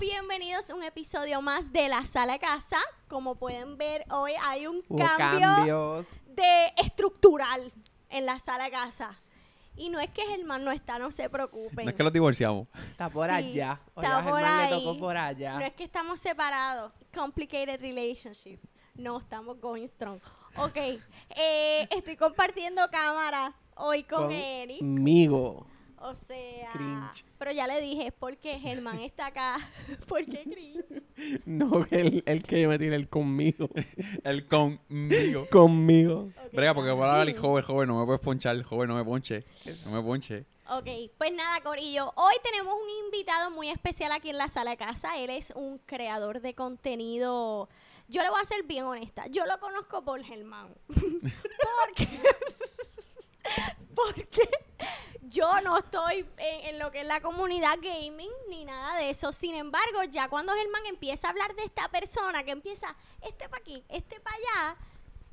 bienvenidos a un episodio más de La Sala Casa. Como pueden ver, hoy hay un cambio de estructural en la Sala Casa. Y no es que Germán no está, no se preocupen. No es que lo divorciamos. Está por allá. está por, ahí. allá. No es que estamos separados. Complicated relationship. No, estamos going strong. Ok, eh, estoy compartiendo cámara hoy con, Eric. Conmigo. O sea, pero ya le dije, es porque Germán está acá. ¿Por qué cringe? No, el, que yo me tiene el conmigo. el conmigo. Conmigo. Venga, porque voy a hablar joven, joven, no me puedes ponchar, joven, no me ponche. No me ponche. Ok, pues nada, Corillo. Hoy tenemos un invitado muy especial aquí en la sala de casa. Él es un creador de contenido. Yo le voy a ser bien honesta. Yo lo conozco por Germán. porque. porque yo no estoy en, lo que es la comunidad gaming ni nada de eso. Sin embargo, ya cuando Germán empieza a hablar de esta persona, que empieza este para aquí, este para allá,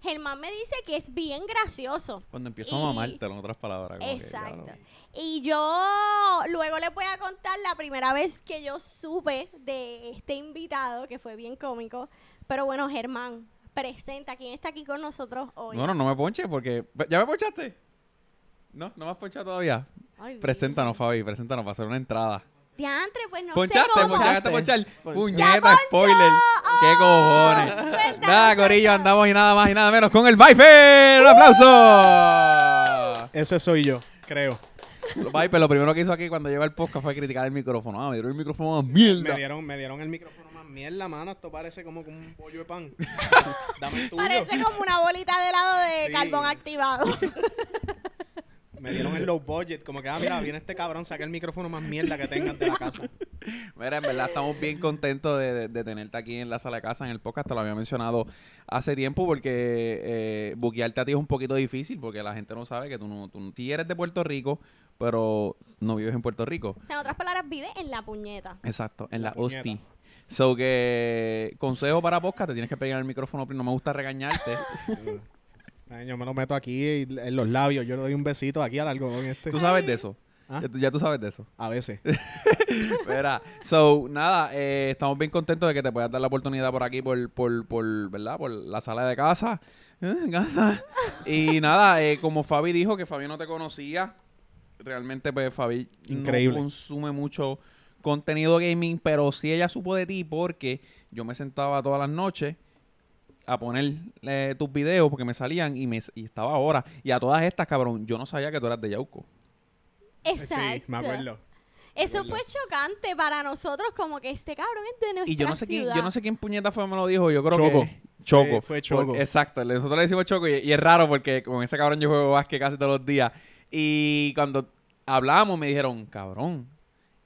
Germán me dice que es bien gracioso. Cuando empieza a mamártelo, en otras palabras. exacto. y yo luego le voy a contar la primera vez que yo supe de este invitado, que fue bien cómico. Pero bueno, Germán, presenta quién está aquí con nosotros hoy. No, no, me ponches, porque... ¿Ya me ponchaste? No, no me has ponchado todavía. preséntanos, Fabi, preséntanos para hacer una entrada. Diantre, pues no ponchaste, sé cómo. Ponchaste, ponchaste, Puñeta, spoiler. ¡Qué oh, cojones! Suelta, nada, Corillo, andamos y nada más y nada menos con el Viper. ¡Un aplauso! Ese soy yo, creo. Viper, lo primero que hizo aquí cuando llegó el podcast fue criticar el micrófono. Ah, me dieron el micrófono más mierda. Me dieron, me dieron el micrófono más mierda, mano. Esto parece como un pollo de pan. Dame el Parece como una bolita de helado de carbón activado. Me dieron el low budget, como que, ah, mira, viene este cabrón, saca el micrófono más mierda que tengas de la casa. Mira, en verdad estamos bien contentos de, tenerte aquí en la sala de casa, en el podcast, te lo había mencionado hace tiempo, porque eh, buquearte a ti es un poquito difícil, porque la gente no sabe que tú no, tú eres de Puerto Rico, pero no vives en Puerto Rico. O sea, en otras palabras, vives en la puñeta. Exacto, en la, hostie. So que consejo para podcast, te tienes que pegar el micrófono, no me gusta regañarte. yo me lo meto aquí en los labios. Yo le doy un besito aquí al algodón este. ¿Tú sabes de eso? ¿Ah? Ya, tú, sabes de eso. A veces. Verá. so, nada, eh, estamos bien contentos de que te puedas dar la oportunidad por aquí, por, por, ¿verdad? Por la sala de casa. Eh, y nada, eh, como Fabi dijo que Fabi no te conocía, realmente pues Fabi Increíble. no consume mucho contenido gaming, pero sí ella supo de ti porque yo me sentaba todas las noches a poner eh, tus videos porque me salían y me y estaba ahora. Y a todas estas, cabrón, yo no sabía que tú eras de Yauco. Exacto. me acuerdo. Eso fue chocante para nosotros, como que este cabrón es de nuestra Y yo no sé quién, yo no sé quién puñeta fue me lo dijo, yo creo Choco. que Choco. fue Choco. exacto, nosotros le decimos Choco y, es raro porque con ese cabrón yo juego básquet casi todos los días. Y cuando hablábamos... me dijeron, cabrón,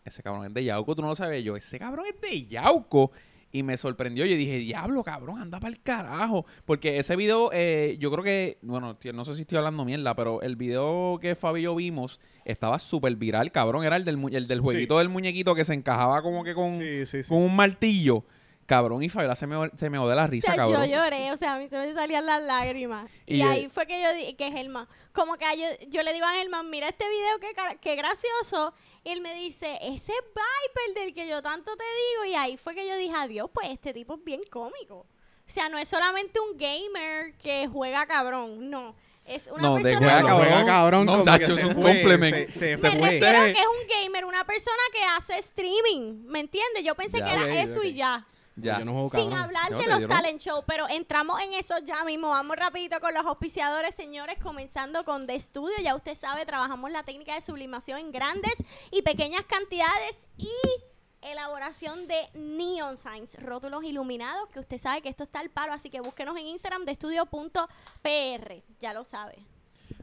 ese cabrón es de Yauco, tú no lo sabías yo, ese cabrón es de Yauco y me sorprendió. Yo dije, diablo, cabrón, anda para el carajo. Porque ese video, eh, yo creo que, bueno, no sé si estoy hablando mierda, pero el video que Fabio vimos estaba súper viral, cabrón. Era el del, el del jueguito del muñequito que se encajaba como que con, con un martillo. Cabrón, y Fabiola se me, se la risa, cabrón. Yo lloré, o sea, a mí se me salían las lágrimas. Y, ahí fue que yo dije, que Germán, como que yo, le digo a Germán, mira este video, qué, qué gracioso. Y él me dice, ese Viper del que yo tanto te digo. Y ahí fue que yo dije, adiós, pues este tipo es bien cómico. O sea, no es solamente un gamer que juega cabrón, no. Es una persona juega, cabrón, No, es un Me refiero a eh. que es un gamer, una persona que hace streaming, ¿me entiendes? Yo pensé que era eso y ya. Sin hablar de los talent show, pero entramos en eso ya mismo. Vamos rapidito con los auspiciadores, señores, comenzando con The Studio. Ya usted sabe, trabajamos la técnica de sublimación en grandes y pequeñas cantidades y elaboración de neon signs, rótulos iluminados, que usted sabe que esto está al paro, así que búsquenos en Instagram de estudio.pr, ya lo sabe.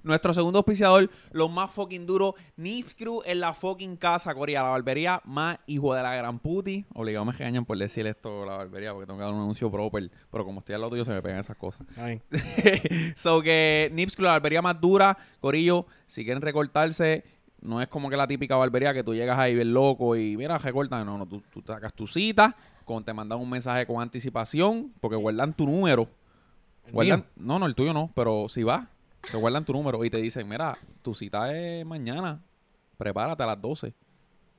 Nuestro segundo auspiciador, Lo más fucking duro Nips Crew en la fucking casa, Corilla la barbería más hijo de la gran puti. Obligado me engañan por decir esto la barbería, porque tengo que dar un anuncio proper, pero como estoy al lado tuyo se me pegan esas cosas. so que Nips Crew, la barbería más dura, Corillo, si quieren recortarse, no es como que la típica barbería que tú llegas ahí bien loco y mira, recortan. No, no, tú, sacas tu cita, con, te mandan un mensaje con anticipación, porque guardan tu número. Guardan, no, no, el tuyo no, pero si va te guardan tu número y te dicen, mira, tu cita es mañana, prepárate a las 12.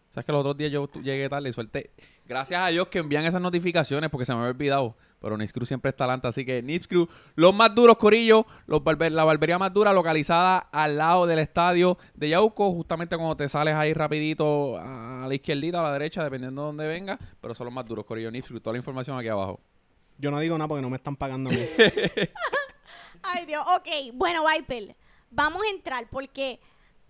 sabes que los otros días yo llegué tarde y suerte. Gracias a Dios que envían esas notificaciones porque se me había olvidado. Pero Nips siempre está adelante. Así que Nips los más duros, Corillo. Los la barbería más dura localizada al lado del estadio de Yauco. Justamente cuando te sales ahí rapidito a la izquierdita o a la derecha, dependiendo de dónde venga. Pero son los más duros, Corillo. Nips toda la información aquí abajo. Yo no digo nada porque no me están pagando a mí. Ay, Dios. Ok, bueno, Viper, vamos a entrar porque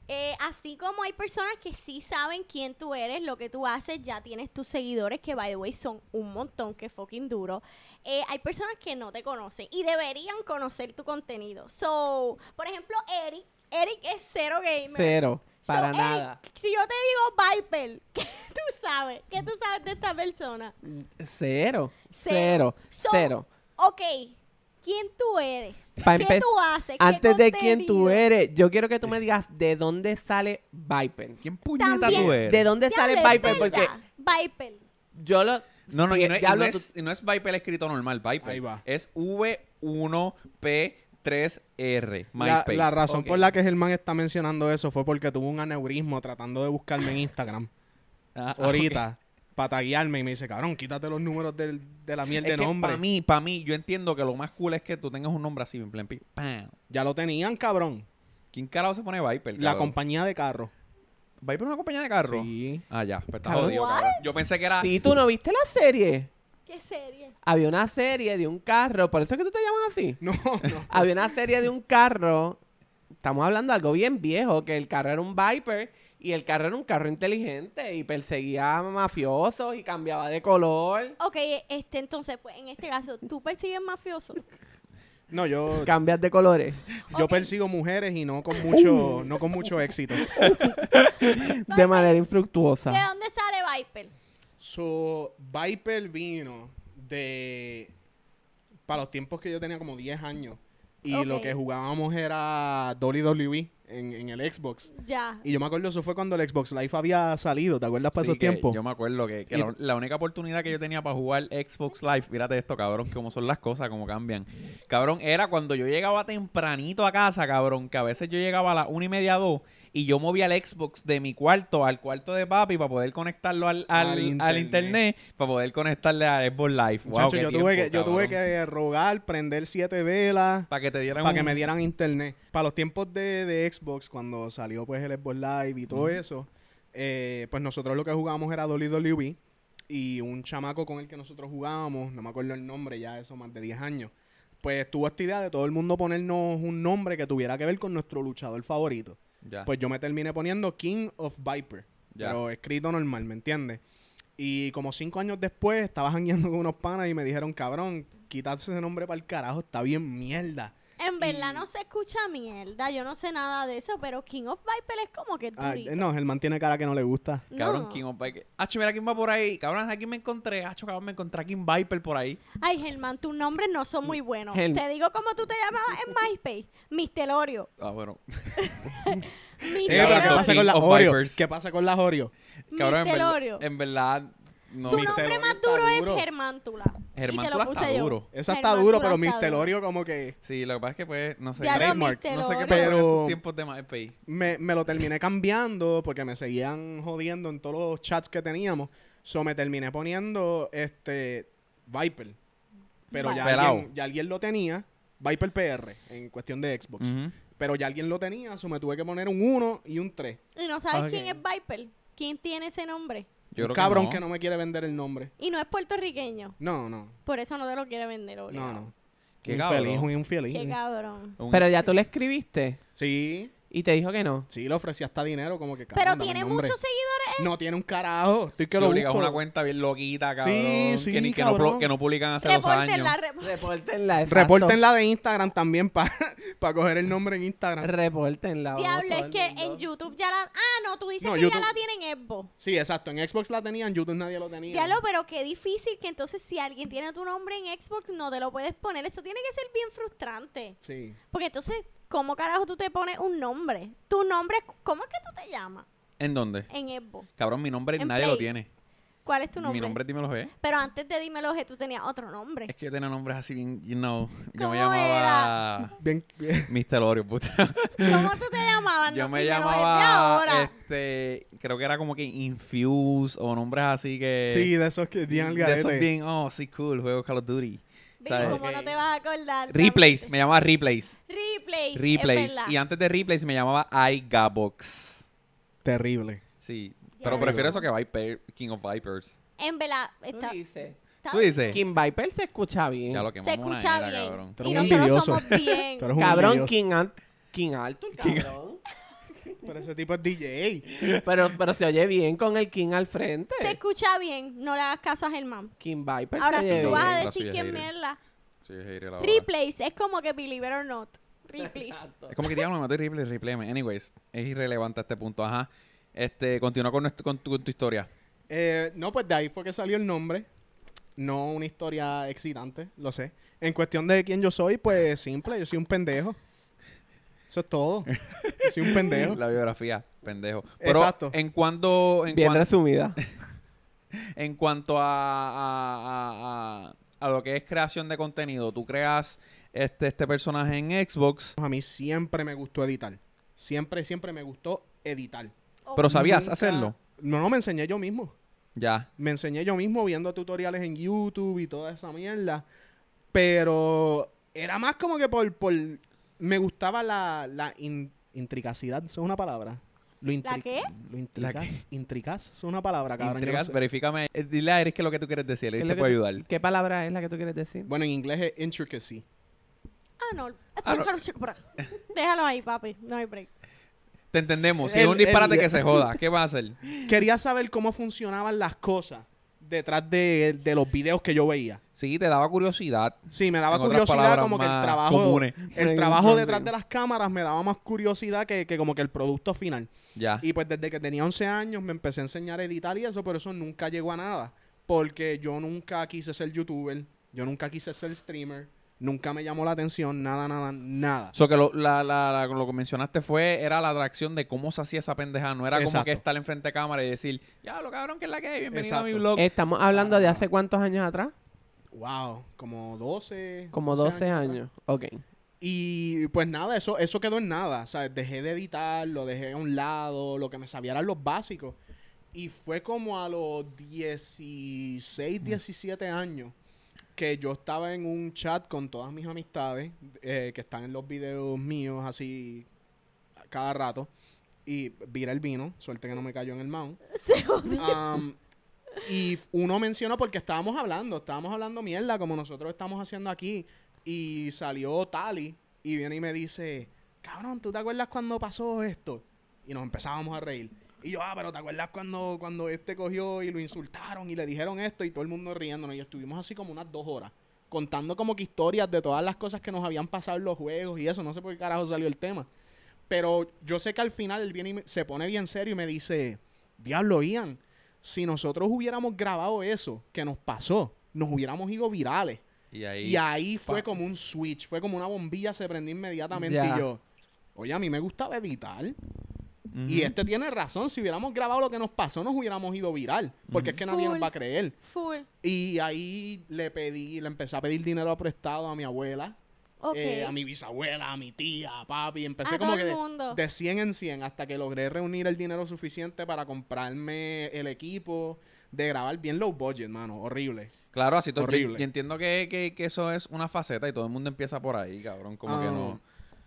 eh, así como hay personas que sí saben quién tú eres, lo que tú haces, ya tienes tus seguidores, que by the way son un montón, que fucking duro. Eh, hay personas que no te conocen y deberían conocer tu contenido. So, por ejemplo, Eric. Eric es cero gamer. Cero. Para nada. si yo te digo Viper, ¿qué tú sabes? ¿Qué tú sabes de esta persona? Cero. Cero. Cero. cero. Ok, quién tú eres. ¿Qué tú haces? Antes de quién tú eres, yo quiero que tú me digas de dónde sale Viper. ¿Quién puñeta tú eres? ¿De dónde sale Viper? Porque Viper. yo lo. No, no, y no, es, no Viper escrito normal, Viper. Ahí va. Es V1P3R, La, MySpace. la razón por la que Germán está mencionando eso fue porque tuvo un aneurismo tratando de buscarme en Instagram. Ah, ahorita para taguearme y me dice, cabrón, quítate los números del, de la mierda de nombre. Para mí, para mí, yo entiendo que lo más cool es que tú tengas un nombre así, en plan, Ya lo tenían, cabrón. ¿Quién carajo se pone Viper? La compañía de carro. ¿Viper es una compañía de carro? Sí. Ah, ya. Pues está Yo pensé que era... Sí, ¿tú no viste la serie? ¿Qué serie? Había una serie de un carro. ¿Por eso es que tú te llamas así? No, no. Había una serie de un carro. Estamos hablando de algo bien viejo, que el carro era un Viper y el carro era un carro inteligente y perseguía mafiosos y cambiaba de color. Ok, este, entonces, pues en este caso, ¿tú persigues mafiosos? No, yo. Cambias de colores. Yo persigo mujeres y no con mucho, no con mucho éxito. de manera infructuosa. ¿De dónde sale Viper? So, Viper vino de. Para los tiempos que yo tenía como 10 años. Y lo que jugábamos era WWE en, el Xbox. Ya. Y yo me acuerdo, eso fue cuando el Xbox Live había salido, ¿te acuerdas para ese tiempo? Yo me acuerdo que, la, única oportunidad que yo tenía para jugar Xbox Live, mírate esto, cabrón, cómo son las cosas, cómo cambian. Cabrón, era cuando yo llegaba tempranito a casa, cabrón, que a veces yo llegaba a las una y media, dos, y yo moví al Xbox de mi cuarto al cuarto de papi para poder conectarlo al, internet. para poder conectarle a Xbox Live. yo, tuve que, yo tuve que rogar, prender siete velas para que te dieran que me dieran internet. Para los tiempos de, de, Xbox, cuando salió pues el Xbox Live y todo eso, eh, pues nosotros lo que jugábamos era Dolly WWE y un chamaco con el que nosotros jugábamos, no me acuerdo el nombre, ya eso más de 10 años pues tuvo esta idea de todo el mundo ponernos un nombre que tuviera que ver con nuestro luchador favorito. Pues yo me terminé poniendo King of Viper. Pero escrito normal, ¿me entiendes? Y como cinco años después, estaba jangueando con unos panas y me dijeron, cabrón, quítate ese nombre para el carajo, está bien mierda. En verdad no se escucha mierda, yo no sé nada de eso, pero King of Viper es como que ah, eh, No, Germán tiene cara que no le gusta. Cabrón, King of Viper. Hacho, mira quién va por ahí. Cabrón, aquí me encontré. Hacho, cabrón, me encontré a King Viper por ahí. Ay, Germán, tus nombres no son muy buenos. Te digo cómo tú te llamabas en MySpace. Oreo. Ah, bueno. Mr. Sí, pero ¿qué pasa, con las orio. ¿Qué pasa con las Oreo? Cabrón, en verdad no, tu nombre más duro es Germántula Germántula. está duro. esa está duro, pero mi como que Sí, lo que pasa es que pues, no sé. No sé qué Pero- de me, me lo terminé cambiando porque me seguían jodiendo en todos los chats que teníamos. So me terminé poniendo este Viper. Pero ya alguien, ya alguien lo tenía. Viper PR en cuestión de Xbox. Pero ya alguien lo tenía, so me tuve que poner un 1 y un 3. Y no sabes quién es Viper. ¿Quién tiene ese nombre? cabrón que no. me quiere vender el nombre. Y no es puertorriqueño. No, no. Por eso no te lo quiere vender, obligado. No, no. Qué un cabrón. un infeliz. Qué cabrón. Pero ya tú le escribiste. Sí. Y te dijo que no. Sí, le ofrecí hasta dinero, como que Pero tiene muchos seguidores. No tiene un carajo. Estoy que lo obliga busco. una cuenta bien loquita, cabrón. Sí, sí, que, ni- que no, que no publican hace dos años. Repórtenla, repórtenla. exacto. Repórtenla de Instagram también para coger el nombre en Instagram. Repórtenla. Diablo, es que en YouTube ya la... Ah, no, tú dices que ya la tienen en Xbox. Sí, exacto. En Xbox la tenían, en YouTube nadie lo tenía. Diablo, pero qué difícil que entonces si alguien tiene tu nombre en Xbox no te lo puedes poner. Eso tiene que ser bien frustrante. Sí. Porque entonces ¿cómo carajo tú te pones un nombre? Tu nombre, ¿cómo es que tú te llamas? ¿En dónde? En Evo. Cabrón, mi nombre nadie lo tiene. ¿Cuál es tu nombre? Mi nombre es Dímelo G. ¿eh? Pero antes de Dímelo G, tú tenías otro nombre. Es que yo tenía nombres así bien, you know. Yo me llamaba. Era? Bien, Mister Oreo, puta. ¿Cómo tú te llamabas? Yo me llamaba. Ahora. Este. Creo que era como que Infuse o nombres así que. Sí, de esos que. De esos bien, oh, sí, cool, juego Call of Duty. ¿Sabes? ¿Cómo no te vas a acordar? Replays, me llamaba Replays. Replays. Replays. y antes de Replays me llamaba iGabox. Terrible. Sí, pero prefiero eso que Viper, King of Vipers. En verdad, está. ¿Tú dices? King Viper se escucha bien. Ya lo se escucha bien. Cabrón. Y nosotros somos bien. cabrón, King, King Arthur, cabrón. Pero ese tipo es DJ. Pero, pero se oye bien con el King al frente. Se escucha bien, no le hagas caso a Germán. King Viper. Ahora, si tú vas a decir quién merla. Sí, Replays es como que believe it or Not. Replays. es como que diablo, me maté Replays, Replay. Anyways, es irrelevante este punto. Ajá. Este, continúa con, tu, historia. Eh, no, pues de ahí fue que salió el nombre. No una historia excitante, lo sé. En cuestión de quién yo soy, pues simple, yo soy un pendejo. Eso es todo. Soy un pendejo. La biografía, pendejo. Pero Exacto. En cuanto. En resumida. en cuanto a a, lo que es creación de contenido, tú creas este, este personaje en Xbox. A mí siempre me gustó editar. Siempre, siempre me gustó editar. Oh, ¿Pero sabías hacerlo? No, no, me enseñé yo mismo. Ya. Me enseñé yo mismo viendo tutoriales en YouTube y toda esa mierda. Pero era más como que por me gustaba la, la in, intricacidad, ¿es una palabra? ¿La qué? Lo intricas, intricas, es una palabra, cabrón. Intricas, verifícame. Eh, dile a Eric qué lo que tú quieres decir, Eric te puede ayudar. ¿Qué palabra es la que tú quieres decir? Bueno, en inglés es intricacy. Ah, no. Ah, Déjalo ahí, papi. No hay break. Te entendemos. Si es un disparate que se joda, ¿qué va a hacer? Quería saber cómo funcionaban las cosas detrás de, los videos que yo veía. Sí, te daba curiosidad. Sí, me daba curiosidad como que el trabajo, el trabajo detrás de las cámaras me daba más curiosidad que, como que el producto final. Ya. Y pues desde que tenía 11 años me empecé a enseñar a editar y eso, pero eso nunca llegó a nada. Porque yo nunca quise ser youtuber, yo nunca quise ser streamer, Nunca me llamó la atención, nada, nada, nada. Eso que lo, que mencionaste fue, era la atracción de cómo se hacía esa pendejada. No era como que estar enfrente de cámara y decir, ya lo cabrón que es la que hay, bienvenido a mi blog. Estamos hablando de ah. hace cuántos años atrás. Wow, como 12. Como 12, años, ok. Y pues nada, eso, eso quedó en nada. sea Dejé de editar, lo dejé a un lado, lo que me sabía eran los básicos. Y fue como a los 16, 17 años que yo estaba en un chat con todas mis amistades eh, que están en los videos míos así cada rato y vira el vino, suerte que no me cayó en el mouse Se jodió. y uno menciona porque estábamos hablando, estábamos hablando mierda como nosotros estamos haciendo aquí y salió Tali y viene y me dice, cabrón, ¿tú te acuerdas cuando pasó esto? Y nos empezábamos a reír. Y yo, ah, pero ¿te acuerdas cuando, cuando este cogió y lo insultaron y le dijeron esto y todo el mundo riéndonos? Y estuvimos así como unas dos horas contando como que historias de todas las cosas que nos habían pasado en los juegos y eso. No sé por qué carajo salió el tema. Pero yo sé que al final él viene se pone bien serio y me dice, diablo Ian, si nosotros hubiéramos grabado eso que nos pasó, nos hubiéramos ido virales. Y ahí, fue como un switch, fue como una bombilla se prendió inmediatamente y yo, oye, a mí me gustaba editar. Y este tiene razón. Si hubiéramos grabado lo que nos pasó, nos hubiéramos ido viral. Porque es que nadie nos va a creer. Full. Y ahí le pedí, le empecé a pedir dinero prestado a mi abuela. Eh, a mi bisabuela, a mi tía, a papi. Empecé como que de, de, 100 en 100 hasta que logré reunir el dinero suficiente para comprarme el equipo de grabar bien low budget, mano. Horrible. Claro, así todo. Horrible. Y entiendo que, eso es una faceta y todo el mundo empieza por ahí, cabrón. Como que ah. no.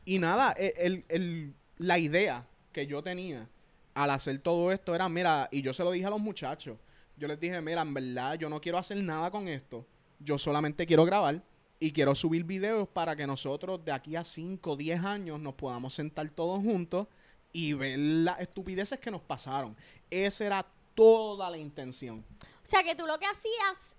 Y nada, e, la idea que yo tenía al hacer todo esto era, mira, y yo se lo dije a los muchachos, yo les dije, mira, en verdad yo no quiero hacer nada con esto, yo solamente quiero grabar y quiero subir videos para que nosotros de aquí a 5 o 10 años nos podamos sentar todos juntos y ver las estupideces que nos pasaron. Esa era toda la intención. O sea que tú lo que hacías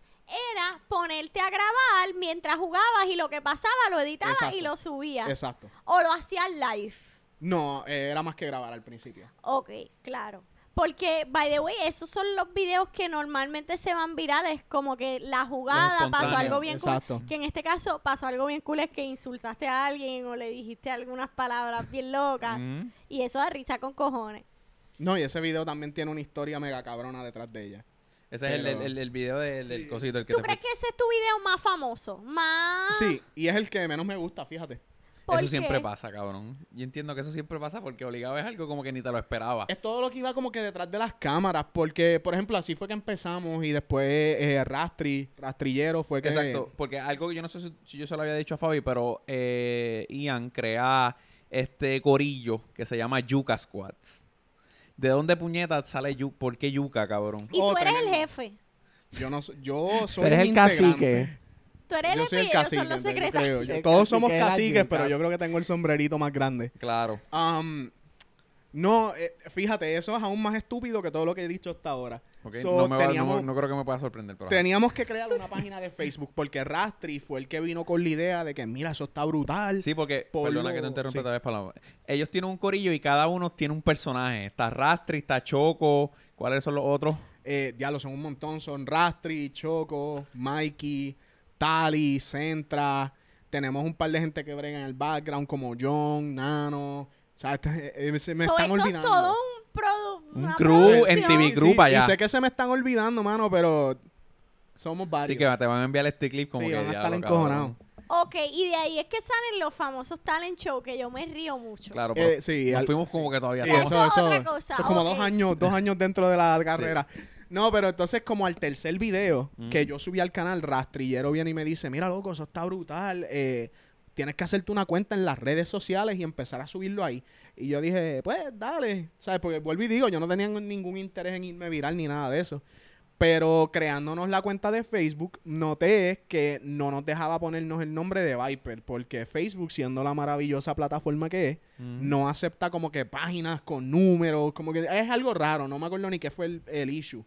era ponerte a grabar mientras jugabas y lo que pasaba lo editabas y lo subías. Exacto. O lo hacías live. No, eh, era más que grabar al principio. Ok, claro. Porque, by the way, esos son los videos que normalmente se van virales, como que la jugada pasó algo bien exacto. Que en este caso pasó algo bien cool es que insultaste a alguien o le dijiste algunas palabras bien locas. Mm. Y eso da risa con cojones. No, y ese video también tiene una historia mega cabrona detrás de ella. Ese es el, el, video del cosito. El que ¿Tú crees que ese es tu video más famoso? Más... Sí, y es el que menos me gusta, fíjate. Eso siempre pasa, cabrón. Yo entiendo que eso siempre pasa porque obligado es algo como que ni te lo esperaba. Es todo lo que iba como que detrás de las cámaras, porque, por ejemplo, así fue que empezamos y después eh, Rastri, Rastrillero fue que... Exacto, porque algo que yo no sé si, yo se lo había dicho a Fabi, pero eh, Ian crea este corillo que se llama Yuca Squads. ¿De dónde puñeta sale Yuka? ¿Por qué Yuka, cabrón? Y oh, tú eres el jefe. Yo no yo soy el, el cacique yo el cacique, todos somos caciques, pero yo creo que tengo el sombrerito más grande. Claro. Um, no, eh, fíjate, eso es aún más estúpido que todo lo que he dicho hasta ahora. no, creo que me pueda sorprender. teníamos que crear una página de Facebook porque Rastri fue el que vino con la idea de que, mira, eso está brutal. Sí, porque, perdona que te interrumpa vez, palabra. Ellos tienen un corillo y cada uno tiene un personaje. Está Rastri, está Choco, ¿cuáles son los otros? Eh, ya lo son un montón, son Rastri, Choco, Mikey... Tali, Centra, tenemos un par de gente que brega en el background como John, Nano, o este, eh, eh, se me están olvidando. Todo un, un crew en TV Group allá. Y sé que se me están olvidando, mano, pero somos varios. Sí, que te van a enviar este clip como que encojonados. Ok, y de ahí es que salen los famosos talent show que yo me río mucho. Claro, eh, pero sí, fuimos como que todavía. Sí, eso, eso, otra cosa. es como dos años, dos años dentro de la carrera. No, pero entonces como al tercer video que yo subí al canal, Rastrillero viene y me dice, mira loco, eso está brutal. Eh, tienes que hacerte una cuenta en las redes sociales y empezar a subirlo ahí. Y yo dije, pues dale, ¿sabes? Porque vuelvo y digo, yo no tenía ningún interés en irme viral ni nada de eso. Pero creándonos la cuenta de Facebook, noté que no nos dejaba ponernos el nombre de Viper, porque Facebook, siendo la maravillosa plataforma que es, no acepta como que páginas con números, como que es algo raro, no me acuerdo ni qué fue el issue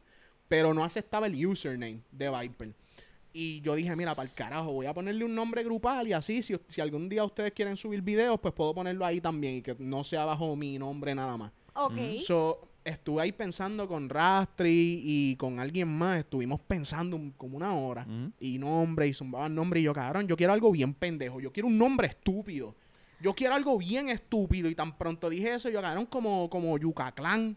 pero no aceptaba el username de Viper. Y yo dije, mira, para el carajo, voy a ponerle un nombre grupal y así, si, algún día ustedes quieren subir videos, pues puedo ponerlo ahí también y que no sea bajo mi nombre nada más. Ok. estuve ahí pensando con Rastri y con alguien más, estuvimos pensando como una hora y nombre y zumbaban nombre y yo, cabrón, yo quiero algo bien pendejo, yo quiero un nombre estúpido. Yo quiero algo bien estúpido y tan pronto dije eso, yo cagaron como, como Clan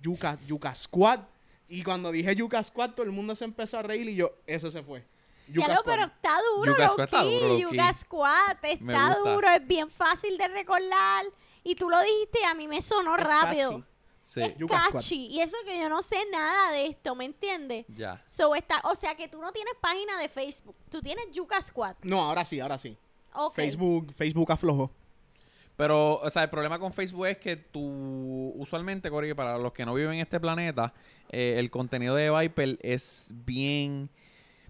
Yuca, Yuca Squad. Y cuando dije Yuka Squad, todo el mundo se empezó a reír y yo, ese se fue. ya lo, pero está duro, lo que está duro, está duro, es bien fácil de recordar. Y tú lo dijiste y a mí me sonó rápido. Sí. Es Y eso que yo no sé nada de esto, ¿me entiendes? Ya. So está, o sea que tú no tienes página de Facebook. Tú tienes Yuka Squad. No, ahora sí, ahora sí. Facebook, Facebook aflojó. Pero, o sea, el problema con Facebook es que tú, usualmente, Cori, para los que no viven en este planeta, eh, el contenido de Viper es bien,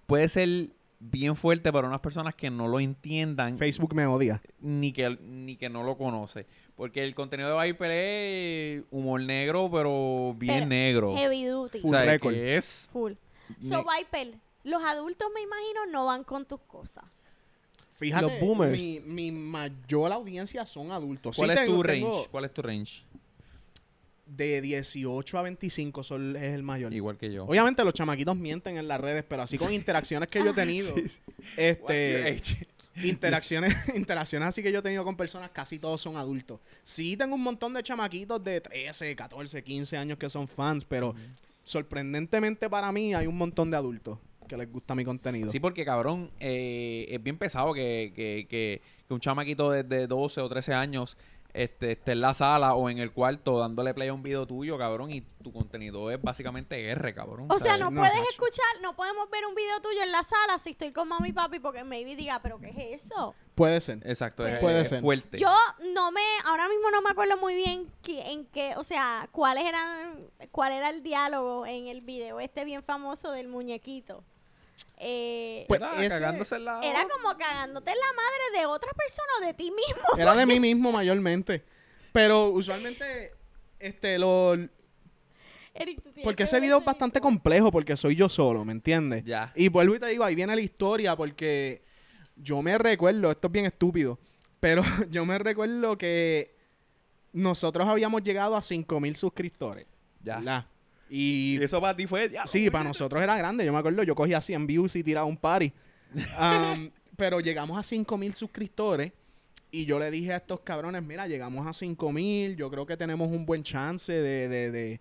puede ser bien fuerte para unas personas que no lo entiendan. Facebook me odia. Ni que, ni que no lo conoce. Porque el contenido de Viper es humor negro, pero bien negro. Heavy duty. Full o es... Full. So, Viper, los adultos me imagino no van con tus cosas. Fíjate, los boomers. Mi, mayor audiencia son adultos. ¿Cuál es tu range? ¿Cuál es tu range? de 18 a 25 son, es el mayor. Igual que yo. Obviamente los chamaquitos mienten en las redes, pero así con interacciones que yo he tenido. Este, interacciones, interacciones así que yo he tenido con personas, casi todos son adultos. Sí tengo un montón de chamaquitos de 13, 14, 15 años que son fans, pero sorprendentemente para mí hay un montón de adultos que les gusta mi contenido. Sí, porque cabrón, eh, es bien pesado que, que, que, un chamaquito de 12 o 13 años este, esté en la sala o en el cuarto dándole play a un video tuyo, cabrón, y tu contenido es básicamente R, cabrón. O sea, no, puedes escuchar, no podemos ver un video tuyo en la sala si estoy con mami y papi porque maybe diga, pero ¿qué es eso? Puede ser. Exacto, puede, ser. fuerte. Yo no me, ahora mismo no me acuerdo muy bien en qué, o sea, cuáles eran, cuál era el diálogo en el video este bien famoso del muñequito. Eh, pues, era, como cagándote en la madre de otra persona o de ti mismo. Era de mí mismo mayormente. Pero usualmente, este, lo... porque ese video es bastante complejo porque soy yo solo, ¿me entiendes? Ya. Y vuelvo y te digo, ahí viene la historia porque yo me recuerdo, esto es bien estúpido, pero yo me recuerdo que nosotros habíamos llegado a 5.000 suscriptores. Ya. Y eso para ti fue... Ya, sí, para nosotros era grande. Yo me acuerdo, yo cogía 100 views y tiraba un party. pero llegamos a 5000 suscriptores y yo le dije a estos cabrones, mira, llegamos a 5000, yo creo que tenemos un buen chance de,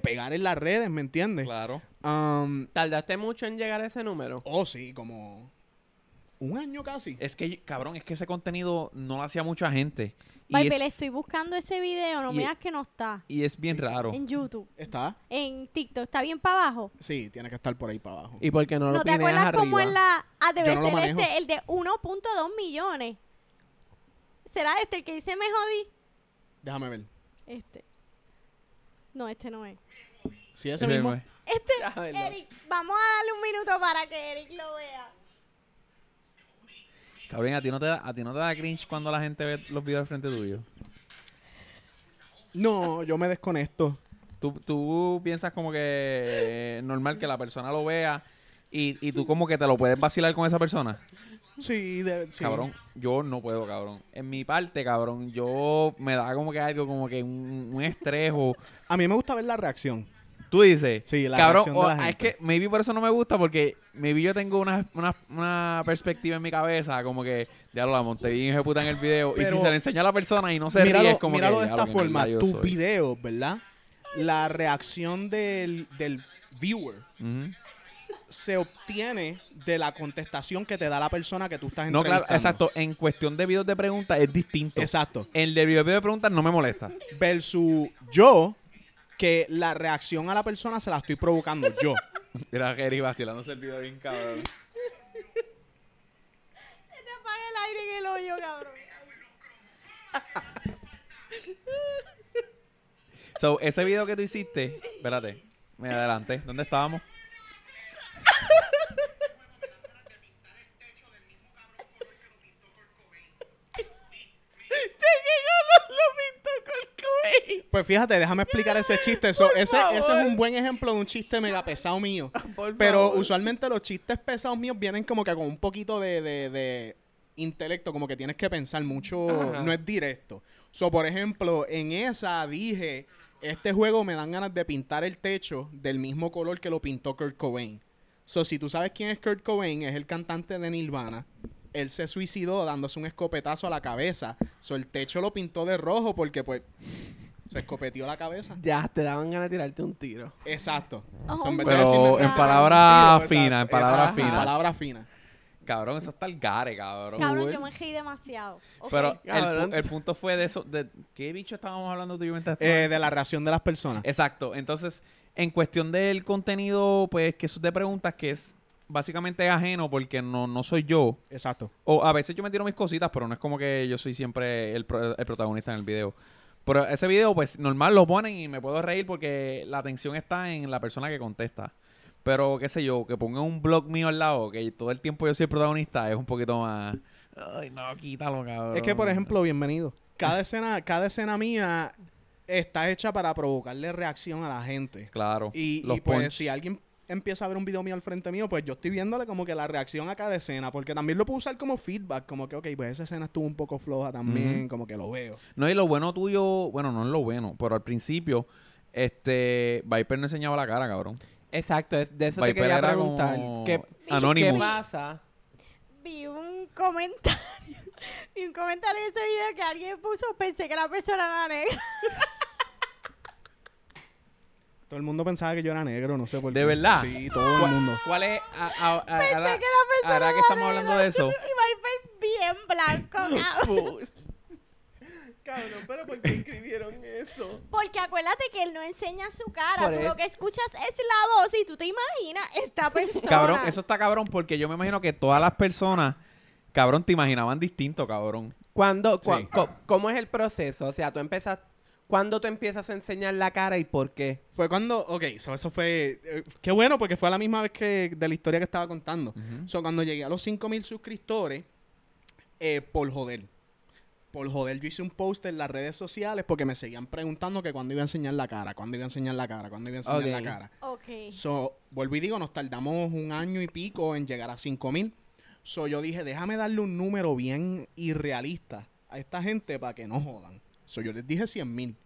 pegar en las redes, ¿me entiendes? Claro. ¿Tardaste mucho en llegar a ese número? Oh, sí, como un año casi. Es que, cabrón, es que ese contenido no lo hacía mucha gente. Pipe, le estoy buscando ese video, no me e digas que no está. Y es bien raro. En YouTube. ¿Está? En TikTok. ¿Está bien para abajo? Sí, tiene que estar por ahí para abajo. ¿Y por qué no, lo ¿No te acuerdas cómo es la... Ah, debe ser este, el de 1.2 millones. ¿Será este el que dice me jodí? Déjame ver. Este. No, este no es. Sí, ese, este mismo. es. Este, Eric, vamos a darle un minuto para que Eric lo vea. Cabrón, ¿a ti, no te da, ¿a ti no te da cringe cuando la gente ve los videos al frente tuyo? No, yo me desconecto. Tú, tú piensas como que eh, normal que la persona lo vea y, y tú como que te lo puedes vacilar con esa persona. Sí, Cabrón, yo no puedo, cabrón. En mi parte, cabrón, yo me da como que algo, como que un, un estrés o... A mí me gusta ver la reacción. Tú dices. cabrón, Es que maybe por eso no me gusta, porque maybe yo tengo una, perspectiva en mi cabeza, como que ya lo la monté bien en el video. y si se le enseña a la persona y no se ríe, es como míralo de esta forma, tu video, ¿verdad? La reacción del, viewer se obtiene de la contestación que te da la persona que tú estás No, claro, exacto. En cuestión de videos de preguntas es distinto. Exacto. En El de video de preguntas no me molesta. Versus yo, que la reacción a la persona se la estoy provocando yo. Era Jerry vacilando el sentido bien cabrón. Se te apaga el aire en el hoyo, cabrón. so, ese video que tú hiciste, espérate, me adelanté. ¿Dónde estábamos? Pues fíjate, déjame explicar ese chiste. ese, es un buen ejemplo de un chiste mega pesado mío. Pero usualmente los chistes pesados míos vienen como que con un poquito de, intelecto, como que tienes que pensar mucho, no es directo. So, por ejemplo, en esa dije, este juego me dan ganas de pintar el techo del mismo color que lo pintó Kurt Cobain. So, si tú sabes quién es Kurt Cobain, es el cantante de Nirvana él se suicidó dándose un escopetazo a la cabeza. So, el techo lo pintó de rojo porque, pues, se escopetió la cabeza. Ya, te daban ganas de tirarte un tiro. Exacto. en oh pero en palabra fina, en palabra fina. En palabra fina. Cabrón, eso está el gare, cabrón. Cabrón, yo me reí demasiado. Pero el, punto fue de eso. De, ¿Qué bicho estábamos hablando tú y yo eh, De la reacción de las personas. Exacto. Entonces, en cuestión del contenido, pues, que eso te preguntas, que es básicamente es ajeno porque no, no soy yo. Exacto. O a veces yo me tiro mis cositas, pero no es como que yo soy siempre el, protagonista en el video. Pero ese video, pues normal lo ponen y me puedo reír porque la atención está en la persona que contesta. Pero qué sé yo, que pongan un blog mío al lado, que todo el tiempo yo soy el protagonista, es un poquito más. Ay, no, quítalo, cabrón. Es que, por ejemplo, bienvenido. Cada escena, cada escena mía está hecha para provocarle reacción a la gente. Claro. Y, y pues si alguien empieza a ver un video mío al frente mío, pues yo estoy viéndole como que la reacción a cada escena, porque también lo puedo usar como feedback, como que, ok, pues esa escena estuvo un poco floja también, como que lo veo. No, y lo bueno tuyo, bueno, no es lo bueno, pero al principio, este, Viper no enseñaba la cara, cabrón. Exacto, de eso Viper te Como... ¿Qué, Anonymous. pasa? Vi un comentario, vi un comentario en ese video que alguien puso, pensé que la persona era negra. Todo el mundo pensaba que yo era negro, no sé por qué. ¿De verdad? Sí, todo el mundo. ¿Cuál es? que que estamos hablando de eso. va a ir bien blanco, cabrón, pero ¿por qué escribieron eso? Porque acuérdate que él no enseña su cara. Tú lo que escuchas es la voz y tú te imaginas esta persona. Cabrón, eso está cabrón porque yo me imagino que todas las personas, cabrón, te imaginaban distinto, cabrón. ¿Cuándo? ¿Cómo es el proceso? O sea, tú empezas. ¿Cuándo te empiezas a enseñar la cara y por qué? Fue cuando, ok, eso fue, eh, qué bueno porque fue a la misma vez que de la historia que estaba contando. cuando llegué a los 5000 suscriptores, eh, por joder, por joder, yo hice un post en las redes sociales porque me seguían preguntando que cuándo iba a enseñar la cara, cuándo iba a enseñar la cara, cuándo iba a enseñar la cara. Ok. So, vuelvo y digo, nos tardamos un año y pico en llegar a 5000. So yo dije, déjame darle un número bien irrealista a esta gente para que no jodan yo les dije 100 mil.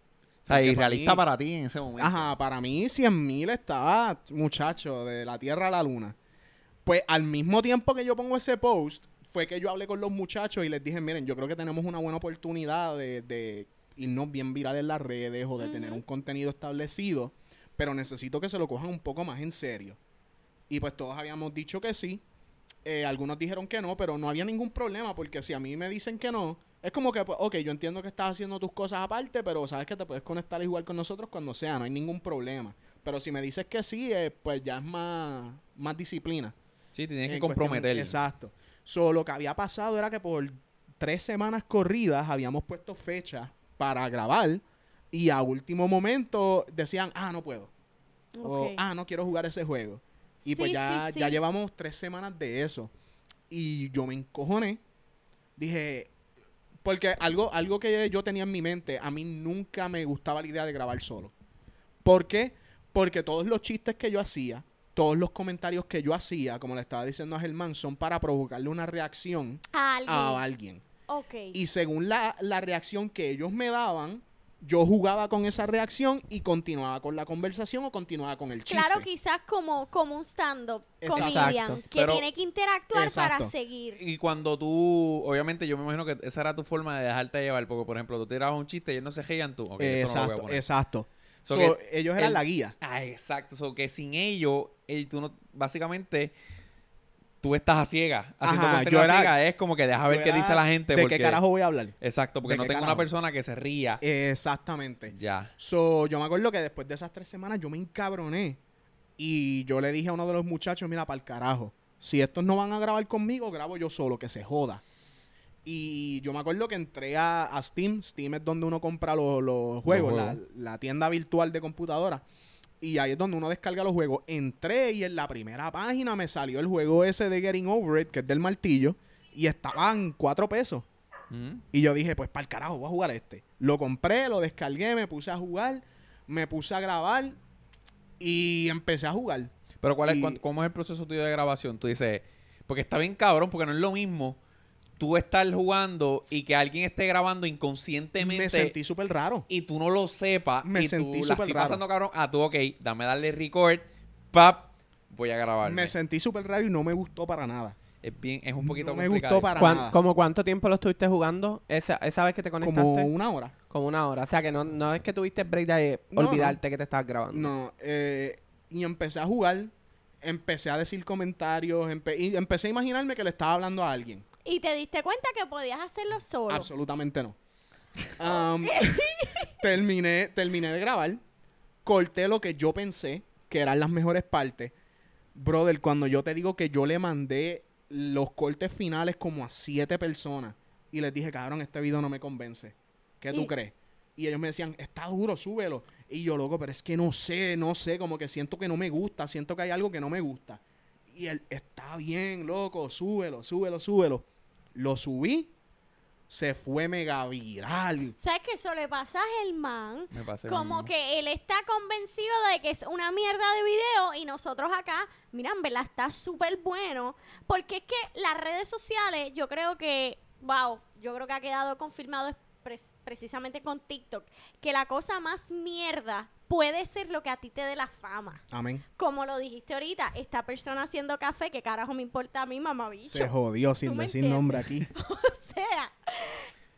O sea, irrealista para, ti en ese momento. Ajá, para mí 100 mil estaba, muchacho, de la tierra a la luna. Pues al mismo tiempo que yo pongo ese post, fue que yo hablé con los muchachos y les dije, miren, yo creo que tenemos una buena oportunidad de, irnos bien virales en las redes o de tener un contenido establecido, pero necesito que se lo cojan un poco más en serio. Y pues todos habíamos dicho que sí, eh, algunos dijeron que no, pero no había ningún problema porque si a mí me dicen que no, es como que, pues, ok, yo entiendo que estás haciendo tus cosas aparte, pero sabes que te puedes conectar y jugar con nosotros cuando sea, no hay ningún problema. Pero si me dices que sí, eh, pues ya es más, más disciplina. Sí, tienes que comprometer. Exacto. Solo lo que había pasado era que por tres semanas corridas habíamos puesto fechas para grabar y a último momento decían, ah, no puedo. O, ah, no quiero jugar ese juego. Y pues ya, ya llevamos tres semanas de eso. Y yo me encojoné. Dije, porque algo, algo que yo tenía en mi mente, a mí nunca me gustaba la idea de grabar solo. ¿Por qué? Porque todos los chistes que yo hacía, todos los comentarios que yo hacía, como le estaba diciendo a Germán, son para provocarle una reacción a alguien. Y según la, la reacción que ellos me daban, yo jugaba con esa reacción y continuaba con la conversación o continuaba con el chiste. Claro, quizás como, como un stand-up comedian que tiene que interactuar para seguir. Y cuando tú, obviamente, yo me imagino que esa era tu forma de dejarte llevar, porque por ejemplo, tú tirabas un chiste y ellos no se reían tú. exacto, exacto. ellos eran la guía. Ah, exacto. So que sin ellos, tú no, básicamente tú estás a ciegas haciendo yo era, es como que deja ver qué dice la gente de qué carajo voy a hablar exacto porque no tengo una persona que se ría exactamente ya so yo me acuerdo que después de esas tres semanas yo me encabroné y yo le dije a uno de los muchachos mira para el carajo si estos no van a grabar conmigo grabo yo solo que se joda y yo me acuerdo que entré a, Steam Steam es donde uno compra los, juegos, La, la tienda virtual de computadora y ahí es donde uno descarga los juegos. Entré y en la primera página me salió el juego ese de Getting Over It, que es del martillo, y estaban cuatro pesos. Mm. Y yo dije, pues para el carajo, voy a jugar este. Lo compré, lo descargué, me puse a jugar, me puse a grabar y empecé a jugar. Pero cuál es, ¿cómo es el proceso tuyo de grabación? Tú dices, porque está bien cabrón, porque no es lo mismo tú estar jugando y que alguien esté grabando inconscientemente. Me sentí súper raro. Y tú no lo sepas. Me y tú sentí súper raro. pasando cabrón. Ah, tú, ok, dame darle record. Pap, voy a grabar. Me sentí súper raro y no me gustó para nada. Es bien, es un poquito no me gustó para nada. ¿Cómo cuánto tiempo lo estuviste jugando? Esa, vez que te conectaste. Como una hora. Como una hora. O sea que no, no es que tuviste break de olvidarte que te estabas grabando. No, eh, y empecé a jugar, empecé a decir comentarios, y empecé a imaginarme que le estaba hablando a alguien. ¿Y te diste cuenta que podías hacerlo solo? Absolutamente no. Um, terminé, terminé de grabar, corté lo que yo pensé que eran las mejores partes. Brother, cuando yo te digo que yo le mandé los cortes finales como a siete personas y les dije, cabrón, este video no me convence. ¿Qué tú crees? Y ellos me decían, está duro, súbelo. Y yo, loco, pero es que no sé, no sé, como que siento que no me gusta, siento que hay algo que no me gusta. Y él, está bien, loco, súbelo, súbelo, súbelo lo subí, se fue mega viral. ¿Sabes qué? Eso le pasa a Germán. Como que él está convencido de que es una mierda de video y nosotros acá, miran, ¿verdad? Está súper bueno. Porque es que las redes sociales, yo creo que, wow, yo creo que ha quedado confirmado precisamente con TikTok, que la cosa más mierda puede ser lo que a ti te dé la fama. Amén. Como lo dijiste ahorita, esta persona haciendo café, que carajo me importa a mí, mamá Se jodió sin decir nombre aquí. o sea,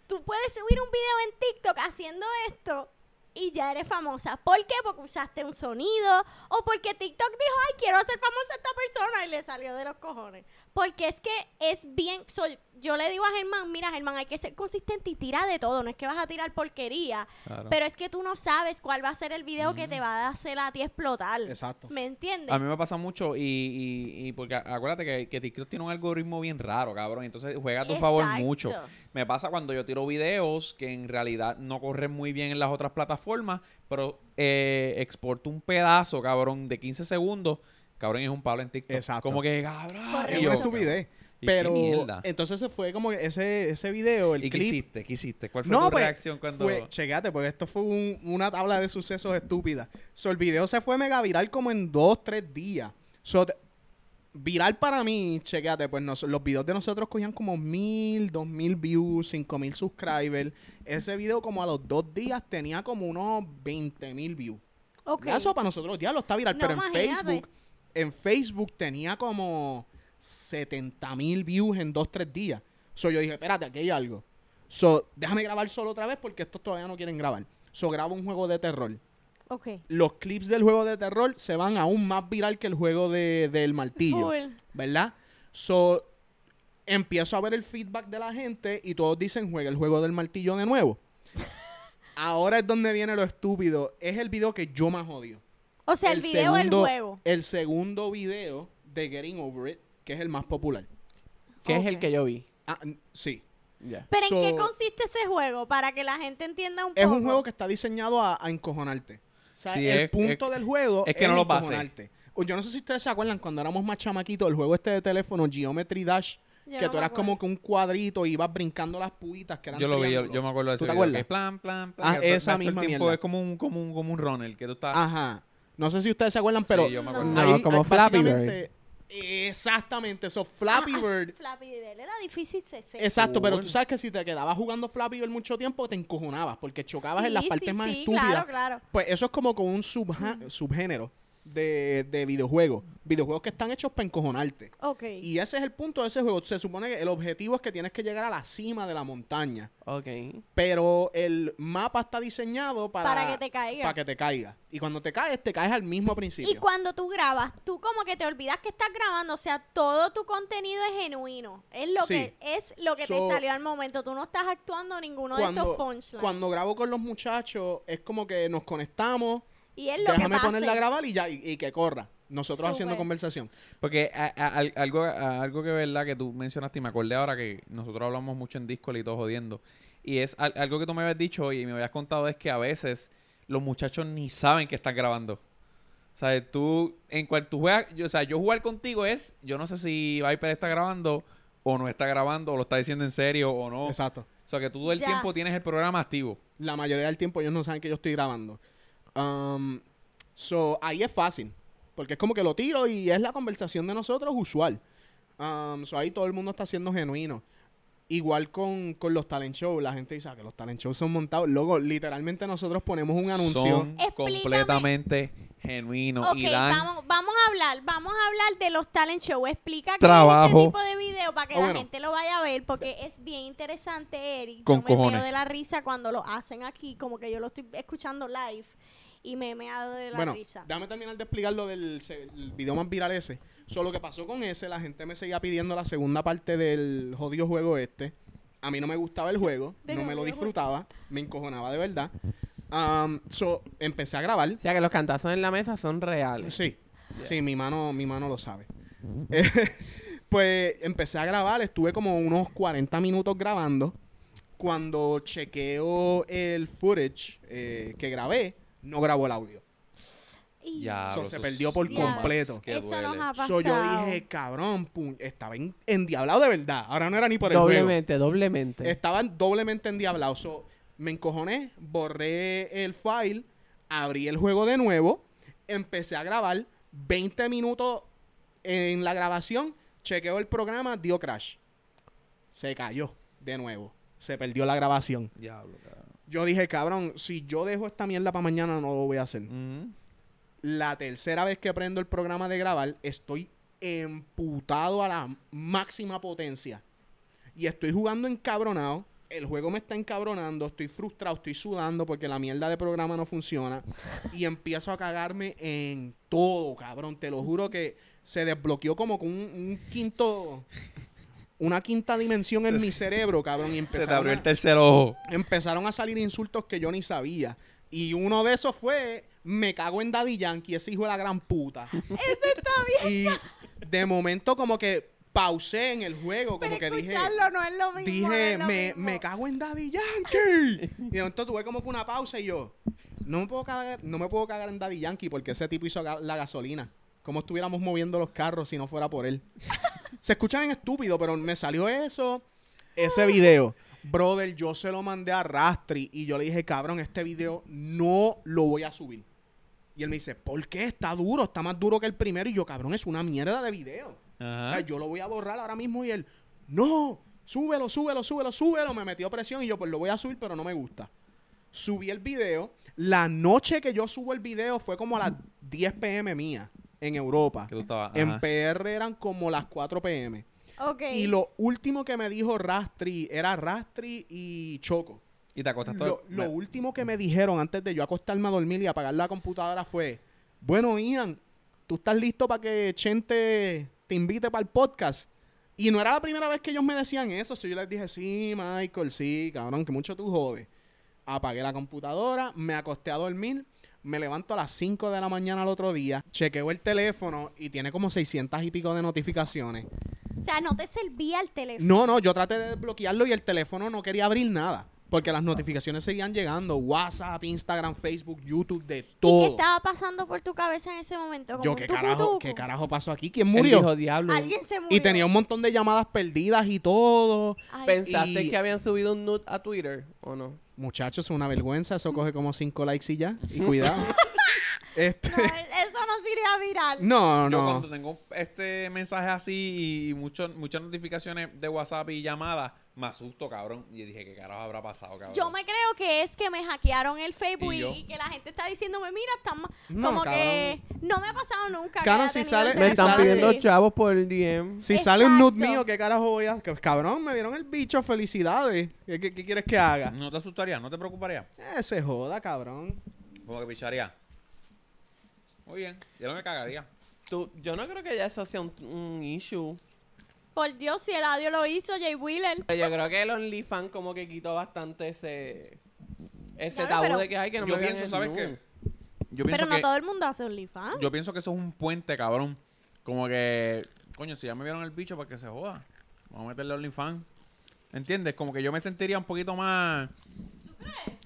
tú puedes subir un video en TikTok haciendo esto y ya eres famosa. ¿Por qué? Porque usaste un sonido o porque TikTok dijo, ay, quiero hacer famosa a esta persona y le salió de los cojones. Porque es que es bien. soy yo le digo a Germán, mira, Germán, hay que ser consistente y tira de todo. No es que vas a tirar porquería, pero es que tú no sabes cuál va a ser el video que te va a hacer a ti explotar. Exacto. ¿Me entiendes? A mí me pasa mucho y, y, porque acuérdate que, TikTok tiene un algoritmo bien raro, cabrón. Entonces juega a tu favor mucho. Me pasa cuando yo tiro videos que en realidad no corren muy bien en las otras plataformas, pero eh, exporto un pedazo, cabrón, de 15 segundos cabrón es un Pablo en TikTok. Exacto. Como que, cabrón. Es una estupidez. Pero entonces se fue como ese, ese video, el ¿Y clip. qué hiciste? ¿Qué hiciste? ¿Cuál fue tu pues, reacción cuando...? Fue, Pues porque esto fue una tabla de sucesos estúpida. So, el video se fue mega viral como en dos, tres días. So, viral para mí, chequéate, pues los videos de nosotros cogían como mil, dos mil views, cinco mil subscribers. Ese video como a los dos días tenía como unos veinte mil views. Okay. Eso para nosotros, ya lo está viral, pero en Facebook en Facebook tenía como 70 mil views en dos, tres días. So yo dije, espérate, aquí hay algo. So, déjame grabar solo otra vez porque estos todavía no quieren grabar. So, grabo un juego de terror. Los clips del juego de terror se van aún más viral que el juego del de, martillo. ¿Verdad? So, empiezo a ver el feedback de la gente y todos dicen, juega el juego del martillo de nuevo. Ahora es donde viene lo estúpido. Es el video que yo más odio. O sea, el, video el juego. El segundo video de Getting Over It, que es el más popular. Que es el que yo vi. Ah, sí. ¿Pero en qué consiste ese juego? Para que la gente entienda un poco. Es un juego que está diseñado a, encojonarte. O sea, el punto del juego es que no lo encojonarte. Yo no sé si ustedes se acuerdan cuando éramos más chamaquitos, el juego este de teléfono, Geometry Dash, que tú eras como que un cuadrito y ibas brincando las puitas que eran Yo lo vi, yo, me acuerdo de eso. te acuerdas? plan, plan, ah, esa misma Es como un, como un, como un runner que tú estás... Ajá. No sé si ustedes se acuerdan, pero. yo me acuerdo. No, como Flappy Bird. Exactamente, eso. Flappy ah, Bird. Flappy Bird era difícil se Exacto, pero tú sabes que si te quedabas jugando Flappy Bird mucho tiempo, te encojonabas porque chocabas en las partes sí, más sí, Claro, claro. Pues eso es como con un subgénero de, de videojuegos. Videojuegos que están hechos para encojonarte. Okay. Y ese es el punto de ese juego. Se supone que el objetivo es que tienes que llegar a la cima de la montaña. okay Pero el mapa está diseñado para... Para que te caiga. Para que te caiga. Y cuando te caes, te caes al mismo principio. Y cuando tú grabas, tú como que te olvidas que estás grabando. O sea, todo tu contenido es genuino. Es lo que, es lo que te salió al momento. Tú no estás actuando ninguno de estos punchlines. Cuando grabo con los muchachos, es como que nos conectamos y él lo Déjame que Déjame ponerla a grabar y ya, y, que corra. Nosotros haciendo conversación. Porque algo, algo que verdad que tú mencionaste y me acordé ahora que nosotros hablamos mucho en Discord y todo jodiendo. Y es algo que tú me habías dicho y me habías contado es que a veces los muchachos ni saben que están grabando. O sea, tú, en cual tú juegas, o sea, yo jugar contigo es, yo no sé si Viper está grabando o no está grabando, o lo está diciendo en serio o no. Exacto. O sea, que tú todo el tiempo tienes el programa activo. La mayoría del tiempo ellos no saben que yo estoy grabando. Um, so, ahí es fácil. Porque es como que lo tiro y es la conversación de nosotros usual. Um, so, ahí todo el mundo está siendo genuino. Igual con, con los talent shows. La gente dice ah, que los talent shows son montados. Luego, literalmente nosotros ponemos un anuncio. completamente genuino. y vamos, vamos, a hablar, vamos a hablar de los talent shows. Explica este trabajo. qué tipo de video para que oh, la gente lo vaya a ver, porque es bien interesante, Eric. Con me de la risa cuando lo hacen aquí, como que yo lo estoy escuchando live y me meado de la bueno, risa. Dame terminar de explicar lo del video más viral ese. Solo que pasó con ese, la gente me seguía pidiendo la segunda parte del jodido juego este. A mí no me gustaba el juego, no me lo disfrutaba, me encojonaba de verdad. empecé a grabar. O sea que los cantazos en la mesa son reales. Sí, sí, mi mano, mi mano lo sabe. pues empecé a grabar, estuve como unos 40 minutos grabando. Cuando chequeo el footage eh, que grabé, no grabó el audio. Ya, se perdió por completo. Eso nos ha yo dije, cabrón, estaba en, endiablado de verdad. Ahora no era ni por el Doblemente, juego. doblemente. Estaban doblemente endiablados. me encojoné, borré el file, abrí el juego de nuevo, empecé a grabar 20 minutos en la grabación, chequeo el programa, dio crash. Se cayó de nuevo. Se perdió la grabación. Diablo, cabrón yo dije, cabrón, si yo dejo esta mierda para mañana, no lo voy a hacer. La tercera vez que prendo el programa de grabar, estoy emputado a la máxima potencia. Y estoy jugando encabronado. El juego me está encabronando, estoy frustrado, estoy sudando porque la mierda de programa no funciona. y empiezo a cagarme en todo, cabrón. Te lo juro que se desbloqueó como con un quinto una quinta dimensión en mi cerebro, cabrón. se te abrió el tercer ojo. Empezaron a salir insultos que yo ni sabía. Y uno de esos fue, me cago en Daddy Yankee, ese hijo de la gran puta. Eso está bien. Y de momento como que pausé en el juego, como que dije... no es lo mismo. Dije, me, me, cago en Daddy Yankee. y de momento tuve como que una pausa y yo, no me puedo cagar, no me puedo cagar en Daddy Yankee porque ese tipo hizo la gasolina. Como estuviéramos moviendo los carros si no fuera por él. Se escucha bien estúpido, pero me salió eso, ese video. Brother, yo se lo mandé a Rastri y yo le dije, cabrón, este video no lo voy a subir. Y él me dice, ¿por qué? Está duro, está más duro que el primero. Y yo, cabrón, es una mierda de video. O sea, yo lo voy a borrar ahora mismo y él, no, súbelo, súbelo, súbelo, súbelo. Me metió presión y yo, pues lo voy a subir, pero no me gusta. Subí el video. La noche que yo subo el video fue como a las 10 pm mía en Europa. en PR eran como las 4 pm. Okay. Y lo último que me dijo Rastri era Rastri y Choco. Y te acostaste. Lo, lo último que me dijeron antes de yo acostarme a dormir y apagar la computadora fue: Bueno, Ian, ¿tú estás listo para que Chente te invite para el podcast? Y no era la primera vez que ellos me decían eso. Si yo les dije: Sí, Michael, sí, cabrón, que mucho tú joven. Apagué la computadora, me acosté a dormir me levanto a las 5 de la mañana al otro día, chequeo el teléfono y tiene como 600 y pico de notificaciones. O sea, no te servía el teléfono. No, no, yo traté de desbloquearlo y el teléfono no quería abrir nada. Porque las notificaciones seguían llegando, WhatsApp, Instagram, Facebook, YouTube, de todo. qué estaba pasando por tu cabeza en ese momento? Yo, ¿qué carajo, carajo pasó aquí? ¿Quién murió? diablo. Alguien se murió. Y tenía un montón de llamadas perdidas y todo. ¿Pensaste que habían subido un nude a Twitter o no? Muchachos, una vergüenza. Eso mm. coge como cinco likes y ya. Y cuidado. Este no, eso no sería viral. No, no. Yo cuando tengo este mensaje así y muchas notificaciones de WhatsApp y llamadas, me asusto, cabrón. Y dije, ¿qué carajo habrá pasado, cabrón? Yo me creo que es que me hackearon el Facebook y, que la gente está diciéndome, mira, están como que no me ha pasado nunca. Cabrón, si sale, me están pidiendo chavos por el DM. Si sale un nude mío, ¿qué carajo voy a pues, Cabrón, me vieron el bicho, felicidades. ¿Qué, quieres que haga? No te asustaría, no te preocuparía. Eh, se joda, cabrón. ¿Cómo que picharía bien. Yo no me cagaría. Tú, yo no creo que ya eso sea un, issue. Por Dios, si el adiós lo hizo Jay Wheeler. Yo creo que el OnlyFans como que quitó bastante ese, ese tabú de que hay que no yo me pienso, ¿sabes qué? Pero no todo el mundo hace OnlyFans. yo pienso que eso es un puente, cabrón. Como que, coño, si ya me vieron el bicho para que se joda. Vamos a meterle OnlyFans. ¿Entiendes? Como que yo me sentiría un poquito más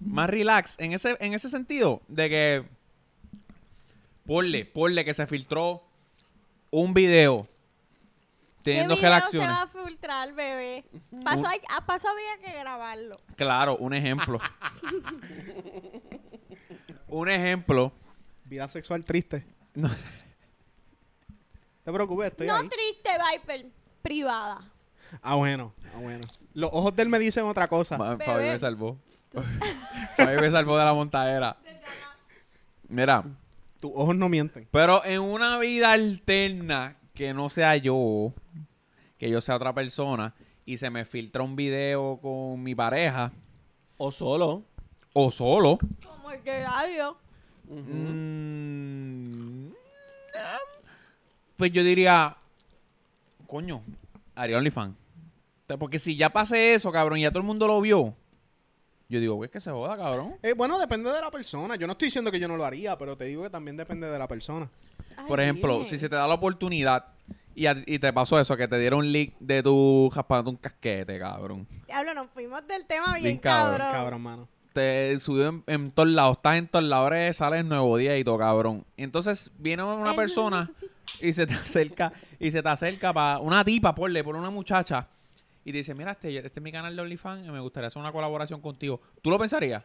más relax en ese en ese sentido de que Ponle, ponle que se filtró un video teniendo ¿Qué video relaciones. se va a filtrar, bebé? Paso, ah, a paso había que grabarlo. Claro, un ejemplo. un ejemplo. Vida sexual triste. No. Te preocupes, estoy No triste, Viper. Privada. Ah, bueno, ah, bueno. Los ojos de él me dicen otra cosa. Fabi me salvó. Fabi me salvó de la montadera. Mira, tus ojos no mienten. Pero en una vida alterna que no sea yo, que yo sea otra persona, y se me filtra un video con mi pareja. O solo. O solo. Como el que yo. Mm. pues yo diría, coño, haría Porque si ya pasé eso, cabrón, ya todo el mundo lo vio. Yo digo, güey, que se joda, cabrón. Eh, bueno, depende de la persona. Yo no estoy diciendo que yo no lo haría, pero te digo que también depende de la persona. Por ejemplo, si se te da la oportunidad y, te pasó eso, que te dieron un leak de tu jaspando un casquete, cabrón. Diablo, nos fuimos del tema bien, Bien cabrón. cabrón. Cabrón, mano. Te subió en, todos lados, estás en todos lados, sales nuevo día y todo, cabrón. Entonces viene una persona y se te acerca, y se te acerca para una tipa, porle por una muchacha, y dice, mira, este, este es mi canal de OnlyFans y me gustaría hacer una colaboración contigo, ¿tú lo pensarías?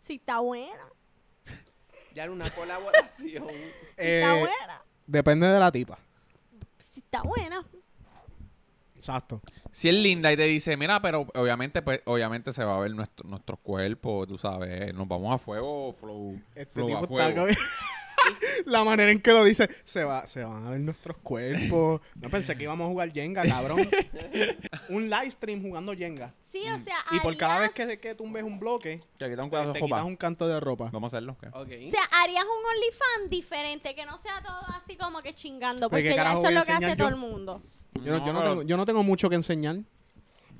Si está buena. ya era una colaboración. Si está eh, buena. Depende de la tipa. Si está buena. Exacto. Si es linda y te dice, mira, pero obviamente, pues, obviamente se va a ver nuestro, nuestro cuerpo, tú sabes, nos vamos a fuego, flow. Este La manera en que lo dice, se, va, se van a ver nuestros cuerpos. No pensé que íbamos a jugar Jenga, cabrón. un live stream jugando Jenga. Sí, o sea, Y por cada vez que, que tumbes un bloque, Te quitas un un canto de ropa. Vamos a hacerlo. O sea, harías un OnlyFans diferente, que no sea todo así como que chingando, porque ya eso es lo que hace todo el mundo. Yo, no, tengo, mucho que enseñar.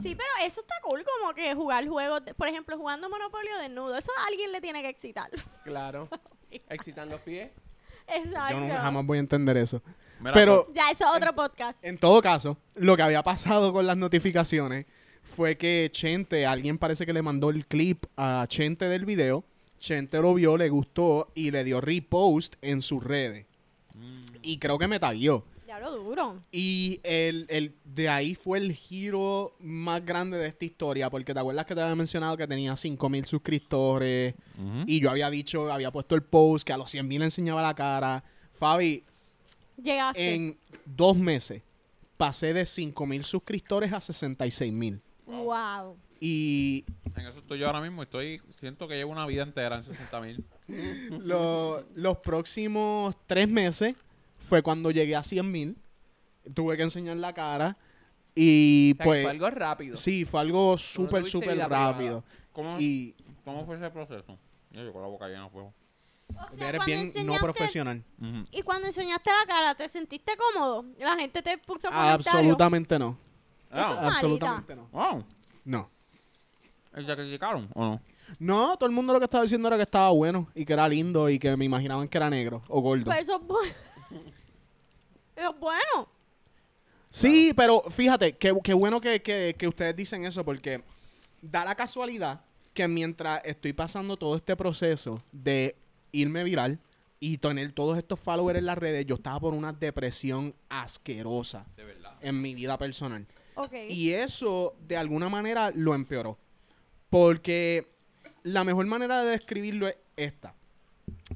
Sí, pero eso está cool, como que jugar juegos, por ejemplo, jugando Monopolio desnudo, eso a alguien le tiene que excitar. Claro. Excitan los pies. Exacto. Yo jamás voy a entender eso. Pero. Pues, ya, eso es otro podcast. En, todo caso, lo que había pasado con las notificaciones fue que Chente, alguien parece que le mandó el clip a Chente del video. Chente lo vio, le gustó y le dio repost en sus redes. Mm. Y creo que me taguió. Y el, de ahí fue el giro más grande de esta historia, porque te acuerdas que te había mencionado que tenía mil suscriptores y yo había dicho, había puesto el post que a los 100.000 enseñaba la cara. Fabi, Llegaste. en dos meses pasé de mil suscriptores a 66.000. Wow. Y... En eso estoy yo ahora mismo, estoy siento que llevo una vida entera en 60.000. mil los próximos tres meses fue cuando llegué a 100 mil. Tuve que enseñar la cara. Y pues. fue algo rápido. Sí, fue algo súper, súper rápido. ¿Cómo, fue ese proceso? Yo con la boca llena, pues. O sea, eres bien no profesional. Y cuando enseñaste la cara, ¿te sentiste cómodo? La gente te puso comentarios. Absolutamente no. Ah. Absolutamente no. No. ¿Ya criticaron o no? No, todo el mundo lo que estaba diciendo era que estaba bueno y que era lindo y que me imaginaban que era negro o gordo. Pues eso, es bueno. Sí, pero fíjate, qué, qué bueno que, ustedes dicen eso porque da la casualidad que mientras estoy pasando todo este proceso de irme viral y tener todos estos followers en las redes, yo estaba por una depresión asquerosa en mi vida personal. Y eso de alguna manera lo empeoró. Porque la mejor manera de describirlo es esta.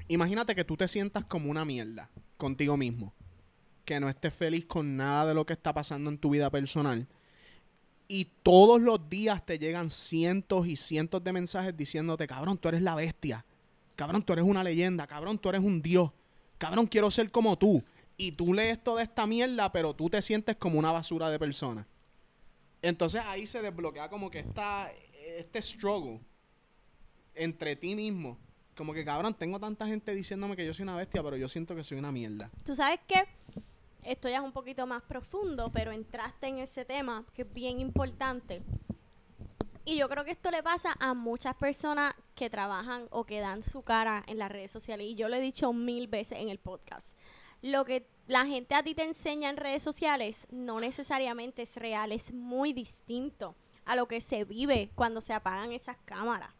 Imagínate que tú te sientas como una mierda contigo mismo. Que no estés feliz con nada de lo que está pasando en tu vida personal. Y todos los días te llegan cientos y cientos de mensajes diciéndote, cabrón, tú eres la bestia. Cabrón, tú eres una leyenda. Cabrón, tú eres un dios. Cabrón, quiero ser como tú. Y tú lees toda esta mierda, pero tú te sientes como una basura de persona. Entonces ahí se desbloquea como que está este struggle entre ti mismo como que cabrón, tengo tanta gente diciéndome que yo soy una bestia, pero yo siento que soy una mierda. ¿Tú sabes que Esto ya es un poquito más profundo, pero entraste en ese tema que es bien importante. Y yo creo que esto le pasa a muchas personas que trabajan o que dan su cara en las redes sociales. Y yo lo he dicho mil veces en el podcast. Lo que la gente a ti te enseña en redes sociales no necesariamente es real, es muy distinto a lo que se vive cuando se apagan esas cámaras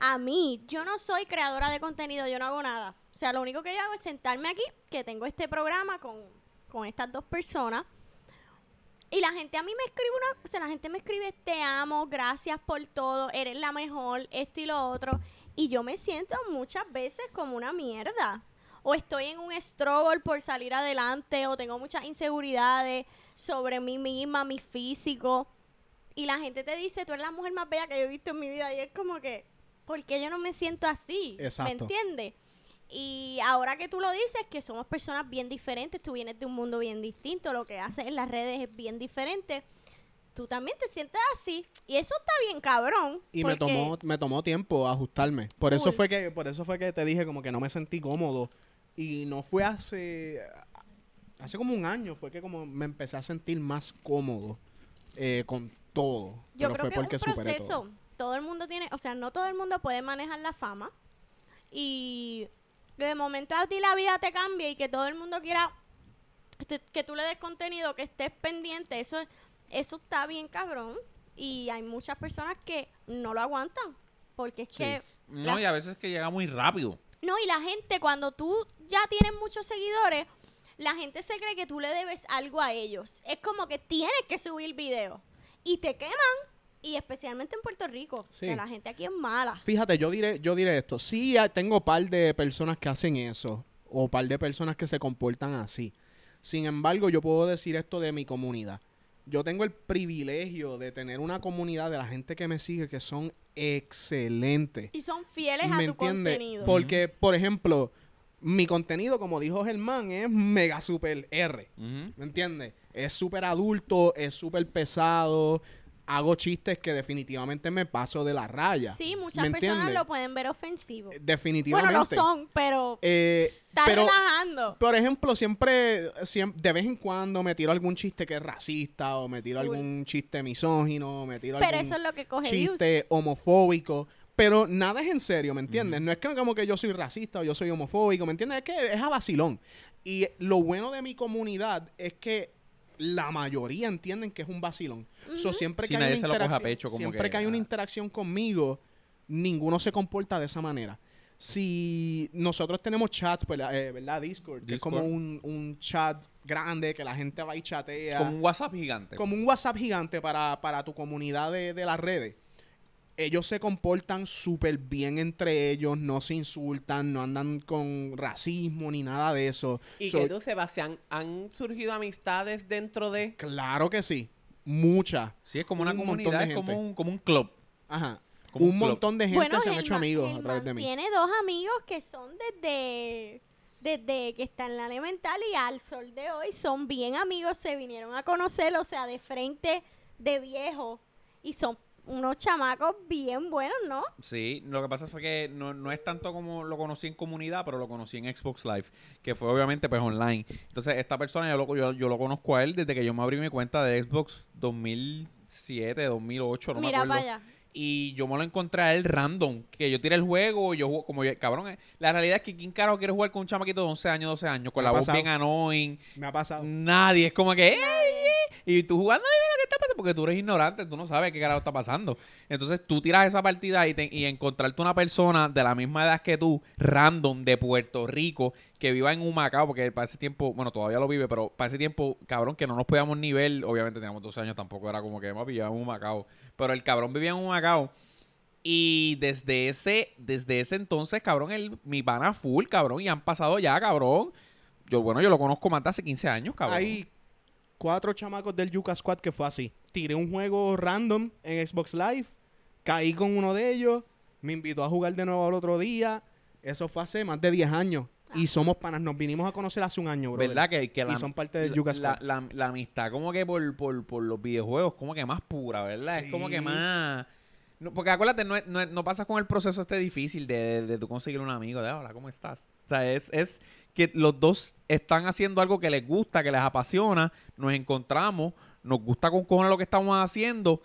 a mí. Yo no soy creadora de contenido, yo no hago nada. O sea, lo único que yo hago es sentarme aquí, que tengo este programa con, estas dos personas. Y la gente a mí me escribe una, o sea, la gente me escribe, te amo, gracias por todo, eres la mejor, esto y lo otro. Y yo me siento muchas veces como una mierda. O estoy en un struggle por salir adelante, o tengo muchas inseguridades sobre mí misma, mi físico. Y la gente te dice, tú eres la mujer más bella que yo he visto en mi vida. Y es como que, ¿por yo no me siento así? Exacto. ¿Me entiendes? Y ahora que tú lo dices, que somos personas bien diferentes, tú vienes de un mundo bien distinto, lo que haces en las redes es bien diferente. Tú también te sientes así y eso está bien cabrón. Y me tomó me tomó tiempo ajustarme. Por eso fue que por eso fue que te dije como que no me sentí cómodo y no fue hace hace como un año fue que como me empecé a sentir más cómodo eh, con todo. Yo pero creo fue porque todo el mundo tiene, o sea, no todo el mundo puede manejar la fama. Y de momento a ti la vida te cambia y que todo el mundo quiera que tú le des contenido, que estés pendiente, eso, eso está bien cabrón. Y hay muchas personas que no lo aguantan. Porque es que. No, y a veces que llega muy rápido. No, y la gente, cuando tú ya tienes muchos seguidores, la gente se cree que tú le debes algo a ellos. Es como que tienes que subir video. Y te queman y especialmente en Puerto Rico. Sí. O sea, la gente aquí es mala. Fíjate, yo diré, yo diré esto. Sí, tengo un par de personas que hacen eso. O un par de personas que se comportan así. Sin embargo, yo puedo decir esto de mi comunidad. Yo tengo el privilegio de tener una comunidad de la gente que me sigue que son excelentes. Y son fieles a tu contenido. Porque, por ejemplo, mi contenido, como dijo Germán, es mega super R. ¿Me entiendes? Es súper adulto, es súper pesado, hago chistes que definitivamente me paso de la raya. Sí, muchas personas lo pueden ver ofensivo. Eh, definitivamente. Bueno, lo son, pero eh, está pero, relajando. Por ejemplo, siempre, de vez en cuando me tiro algún chiste que es racista o me tiro algún chiste misógino, o me tiro pero eso es lo que coge chiste homofóbico pero nada es en serio, ¿me entiendes? No es que como que yo soy racista o yo soy homofóbico, ¿me entiendes? Es que es a vacilón. Y lo bueno de mi comunidad es que la mayoría entienden que es un vacilón. siempre que hay una siempre que, hay una interacción conmigo, ninguno se comporta de esa manera. Si nosotros tenemos chats, pues, eh, ¿verdad? Discord, que es como un, chat grande que la gente va y chatea. Como un WhatsApp gigante. Como un WhatsApp gigante para, para tu comunidad de las redes ellos se comportan súper bien entre ellos, no se insultan, no andan con racismo ni nada de eso. Y que tú, Sebastián, ¿han surgido amistades dentro de...? Claro que sí, muchas. Sí, es como una comunidad, es como un, como un club. Ajá. un, montón de gente se han hecho amigos a través de mí. Tiene dos amigos que son desde desde que está en la elemental y al sol de hoy son bien amigos, se vinieron a conocer, o sea, de frente, de viejo, y son unos chamacos bien buenos, ¿no? Sí, lo que pasa fue que no, no, es tanto como lo conocí en comunidad, pero lo conocí en Xbox Live, que fue obviamente pues online. Entonces, esta persona yo lo, yo, lo conozco a él desde que yo me abrí mi cuenta de Xbox 2007, 2008, no Mira me Para allá y yo me lo encontré a él random. Que yo tiré el juego, yo juego como cabrón. Eh, la realidad es que ¿quién carajo quiere jugar con un chamaquito de 11 años, 12 años? Con la voz bien annoying. Me ha pasado. Nadie, es como que, Y tú jugando, qué está pasando, porque tú eres ignorante, tú no sabes qué carajo está pasando. Entonces tú tiras esa partida y, y encontrarte una persona de la misma edad que tú, random, de Puerto Rico, que viva en Humacao, porque para ese tiempo, bueno, todavía lo vive, pero para ese tiempo, cabrón, que no nos podíamos nivel obviamente teníamos 12 años, tampoco era como que, vivido en Humacao, pero el cabrón vivía en Humacao. Y desde ese, desde ese entonces, cabrón, el, mi pana full, cabrón, y han pasado ya, cabrón. Yo, bueno, yo lo conozco más de hace 15 años, cabrón. Hay cuatro chamacos del Yuka Squad que fue así. Tiré un juego random en Xbox Live, caí con uno de ellos, me invitó a jugar de nuevo al otro día. Eso fue hace más de 10 años y somos panas. Nos vinimos a conocer hace un año, bro. ¿Verdad? Que, y son parte de la, amistad, como que por, los videojuegos, como que más pura, ¿verdad? Es como que más. porque acuérdate, no, no, pasas con el proceso este difícil de, de, tú conseguir un amigo, de ah, hola, ¿cómo estás? O sea, es, que los dos están haciendo algo que les gusta, que les apasiona, nos encontramos, nos gusta con cojones lo que estamos haciendo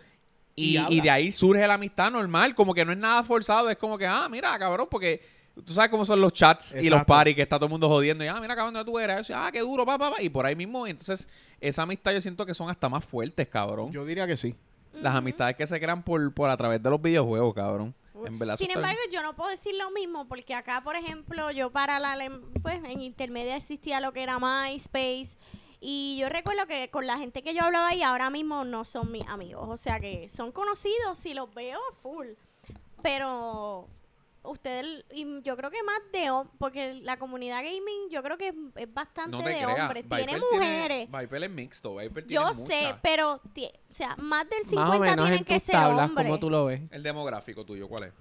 y, de ahí surge la amistad normal, como que no es nada forzado, es como que, ah, mira, cabrón, porque Tú sabes cómo son los chats y los paris que está todo el mundo jodiendo. Y, ah, mira, cabrón, tú eres. ah, qué duro, papá, pa. Y por ahí mismo. Entonces, esa amistad yo siento que son hasta más fuertes, cabrón. Yo diría que sí. Las amistades que se crean por, por a través de los videojuegos, cabrón. Sin embargo, yo no puedo decir lo mismo porque acá, por ejemplo, yo para la pues en intermedia existía lo que era MySpace y yo recuerdo que con la gente que yo hablaba y ahora mismo no son mis amigos, o sea que son conocidos y los veo full, pero Ustedes, y yo creo que más de porque la comunidad gaming yo creo que es, bastante de creas. hombres. tiene mujeres. Tiene, Viper es mixto, Viper tiene Yo sé, pero o sea, más del 50 tienen que ser hombres. ¿Cómo tú lo ves? El demográfico tuyo, ¿cuál es?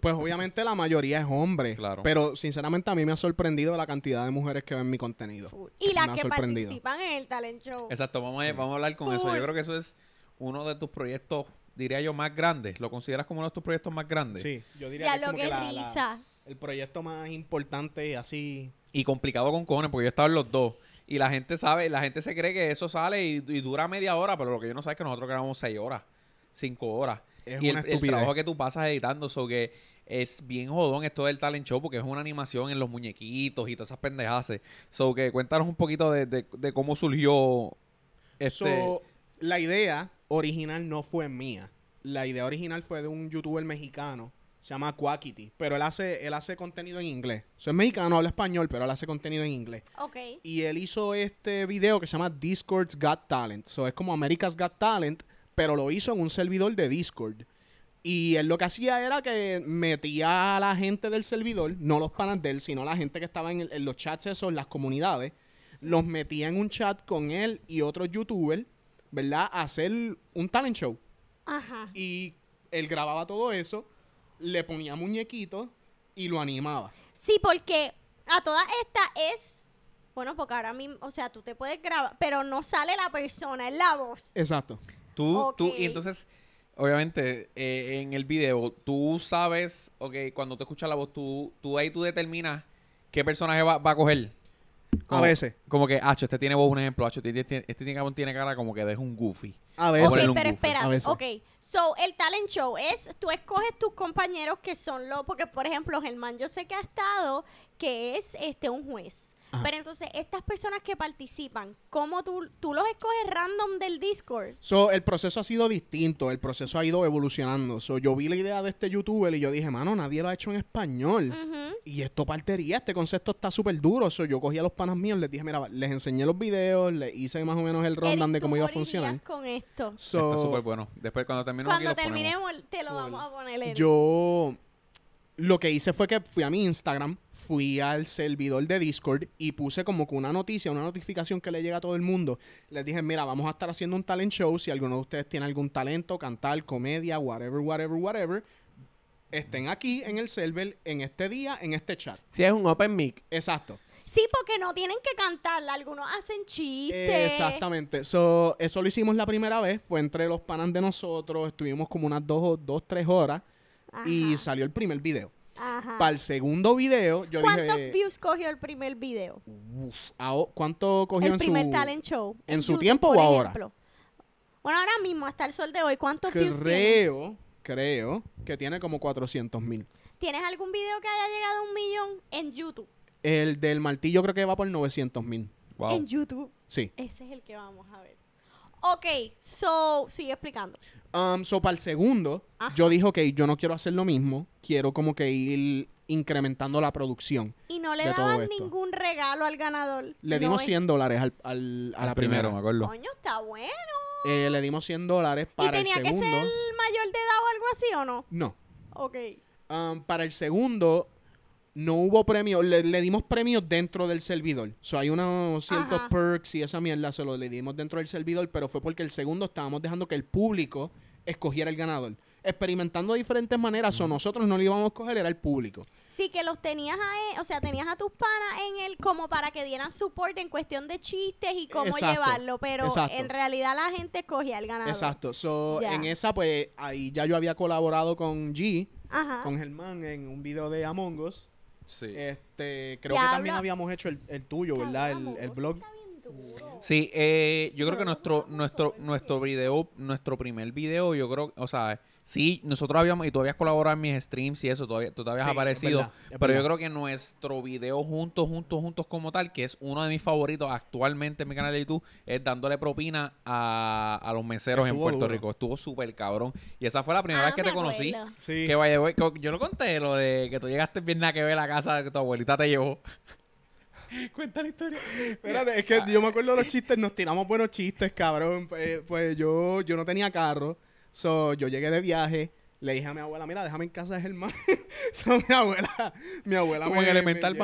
Pues obviamente la mayoría es hombre. Claro. Pero sinceramente a mí me ha sorprendido la cantidad de mujeres que ven mi contenido. Y las que participan en el talent show. Exacto, vamos a, vamos a hablar con eso. Yo creo que eso es uno de tus proyectos diría yo, más grande. ¿Lo consideras como uno de tus proyectos más grandes? Sí, yo diría que, es como que el proyecto más importante así. Y complicado con cojones, porque yo he estado en los dos. Y la gente sabe, la gente se cree que eso sale y, dura media hora, pero lo que yo no sé es que nosotros grabamos seis horas, cinco horas. Es y el, el, trabajo que tú pasas editando, eso que es bien jodón esto del talent show, porque es una animación en los muñequitos y todas esas pendejadas. So que cuéntanos un poquito de, cómo surgió este... la idea original no fue mía. La idea original fue de un youtuber mexicano, se llama Quackity, pero él hace, él hace contenido en inglés. O es mexicano, habla español, pero él hace contenido en inglés. Ok. Y él hizo este video que se llama Discord's Got Talent. So, es como America's Got Talent, pero lo hizo en un servidor de Discord. Y él lo que hacía era que metía a la gente del servidor, no los panas de él, sino la gente que estaba en, los chats esos, las comunidades, los metía en un chat con él y otros youtubers ¿verdad? hacer un talent show. Ajá. Y él grababa todo eso, le ponía muñequitos y lo animaba. Sí, porque a toda esta es. Bueno, porque ahora mismo, o sea, tú te puedes grabar, pero no sale la persona, es la voz. Exacto. Tú, tú, y entonces, obviamente, eh, en el video, tú sabes, ok, cuando te escuchas la voz, tú, tú ahí tú determinas qué personaje va, va a coger a veces. Como que, Hacho, este tiene vos un ejemplo, Hacho, este, este tiene, cara como que es un goofy. A veces. Ok, pero espera, ok. So, el talent show es, tú escoges tus compañeros que son los, porque por ejemplo, Germán, yo sé que ha estado, que es este un juez. Pero entonces, estas personas que participan, ¿cómo tú, los escoges random del Discord? So, el proceso ha sido distinto, el proceso ha ido evolucionando. So, yo vi la idea de este youtuber y yo dije, mano, nadie lo ha hecho en español. Y esto partería, este concepto está súper duro. So, yo cogí a los panas míos, les dije, mira, les enseñé los videos, les hice más o menos el rundown de cómo iba a funcionar. con esto? está súper bueno. Después, cuando terminemos, cuando terminemos, te lo vamos a poner. Yo lo que hice fue que fui a mi Instagram fui al servidor de Discord y puse como que una noticia, una notificación que le llega a todo el mundo. Les dije, mira, vamos a estar haciendo un talent show. Si alguno de ustedes tiene algún talento, cantar, comedia, whatever, whatever, whatever, estén aquí en el server en este día, en este chat. Si es un open mic. Exacto. Sí, porque no tienen que cantarla, algunos hacen chistes. Exactamente. So, eso lo hicimos la primera vez, fue entre los panas de nosotros, estuvimos como unas dos, dos tres horas y salió el primer video. Para el segundo video, yo ¿Cuántos views cogió el primer video? ¿Cuánto cogió el en su... El primer talent show. ¿En, su tiempo o ahora? Bueno, ahora mismo, hasta el sol de hoy, ¿cuántos views views Creo, creo que tiene como 400 mil. ¿Tienes algún video que haya llegado a un millón en YouTube? El del martillo creo que va por 900 mil. En YouTube. Sí. Ese es el que vamos a ver. Ok, so, sigue explicando. Um, so, para el segundo, yo dije, ok, yo no quiero hacer lo mismo, quiero como que ir incrementando la producción. Y no le daban ningún regalo al ganador. Le dimos 100 dólares al, a la primera, me acuerdo. Coño, está bueno. Eh, le dimos 100 dólares para el segundo. ¿Y tenía que ser mayor de edad o algo así o no? No. Ok. Um, para el segundo, no hubo premios, le, dimos premios dentro del servidor. O so, hay unos ciertos perks y esa mierda se lo le dimos dentro del servidor, pero fue porque el segundo estábamos dejando que el público escogiera el ganador. Experimentando de diferentes maneras, o nosotros no lo íbamos a escoger, era el público. Sí, que los tenías a, e, o sea, tenías a tus panas en el, como para que dieran soporte en cuestión de chistes y cómo llevarlo, pero en realidad la gente escogía el ganador. Exacto. So, en esa, pues, ahí ya yo había colaborado con G, con Germán, en un video de Among Us. Este, creo que también habíamos hecho el, tuyo, ¿verdad? El, el blog. Sí, eh, yo creo que nuestro, nuestro, nuestro video, nuestro primer video, yo creo, o sea, sí, nosotros habíamos, y tú habías colaborado en mis streams y eso, todavía, tú te habías aparecido, pero yo creo que nuestro video juntos, juntos, juntos como tal, que es uno de mis favoritos actualmente en mi canal de YouTube, es dándole propina a, los meseros en Puerto Rico. Estuvo súper cabrón. Y esa fue la primera ah, vez que te conocí. Que vaya, yo lo conté, lo de que tú llegaste bien a que ver la casa que tu abuelita te llevó. Cuenta la historia. Espérate, es que ah. yo me acuerdo de los chistes, nos tiramos buenos chistes, cabrón. Eh, pues yo, yo no tenía carro, so yo llegué de viaje. Le dije a mi abuela, mira, déjame en casa de Germán. mi abuela, mi abuela me, en elemental,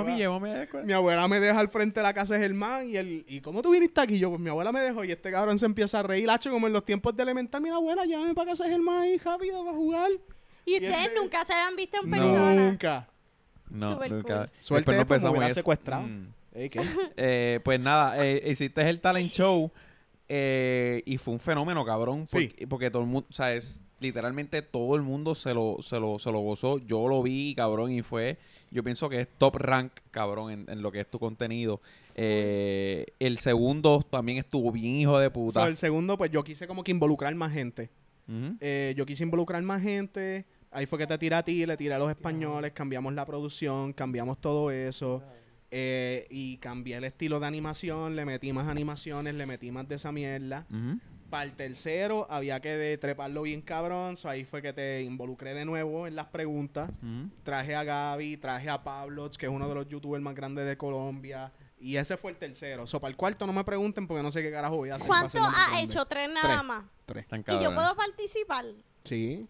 Mi abuela me deja al frente de la casa de Germán y él, ¿y cómo tú viniste aquí? Yo, pues mi abuela me dejó y este cabrón se empieza a reír, hacho, como en los tiempos de elemental. Mira, abuela, llévame para casa de Germán ahí, rápido, para jugar. ¿Y, ustedes este- nunca se habían visto en no. persona? Nunca. No, nunca. Cool. Suerte, Después no pensamos, secuestrado. Mm. Eh, pues nada, eh, hiciste el talent show eh, y fue un fenómeno, cabrón. Porque, todo el mundo, o sea, es literalmente todo el mundo se lo, se lo, se lo gozó. Yo lo vi, cabrón, y fue, yo pienso que es top rank, cabrón, en, lo que es tu contenido. el segundo también estuvo bien hijo de puta. el segundo, pues yo quise como que involucrar más gente. yo quise involucrar más gente. Ahí fue que te tiré a ti, le tiré a los españoles, cambiamos la producción, cambiamos todo eso. Eh, y cambié el estilo de animación, le metí más animaciones, le metí más de esa mierda. Para el tercero había que treparlo bien cabrón, so ahí fue que te involucré de nuevo en las preguntas. Traje a Gaby, traje a Pablo, que es uno de los youtubers más grandes de Colombia. Y ese fue el tercero. So, para el cuarto no me pregunten porque no sé qué carajo voy a hacer. ¿Cuánto ha hecho? Tres nada más. Tres. Y yo puedo participar. Sí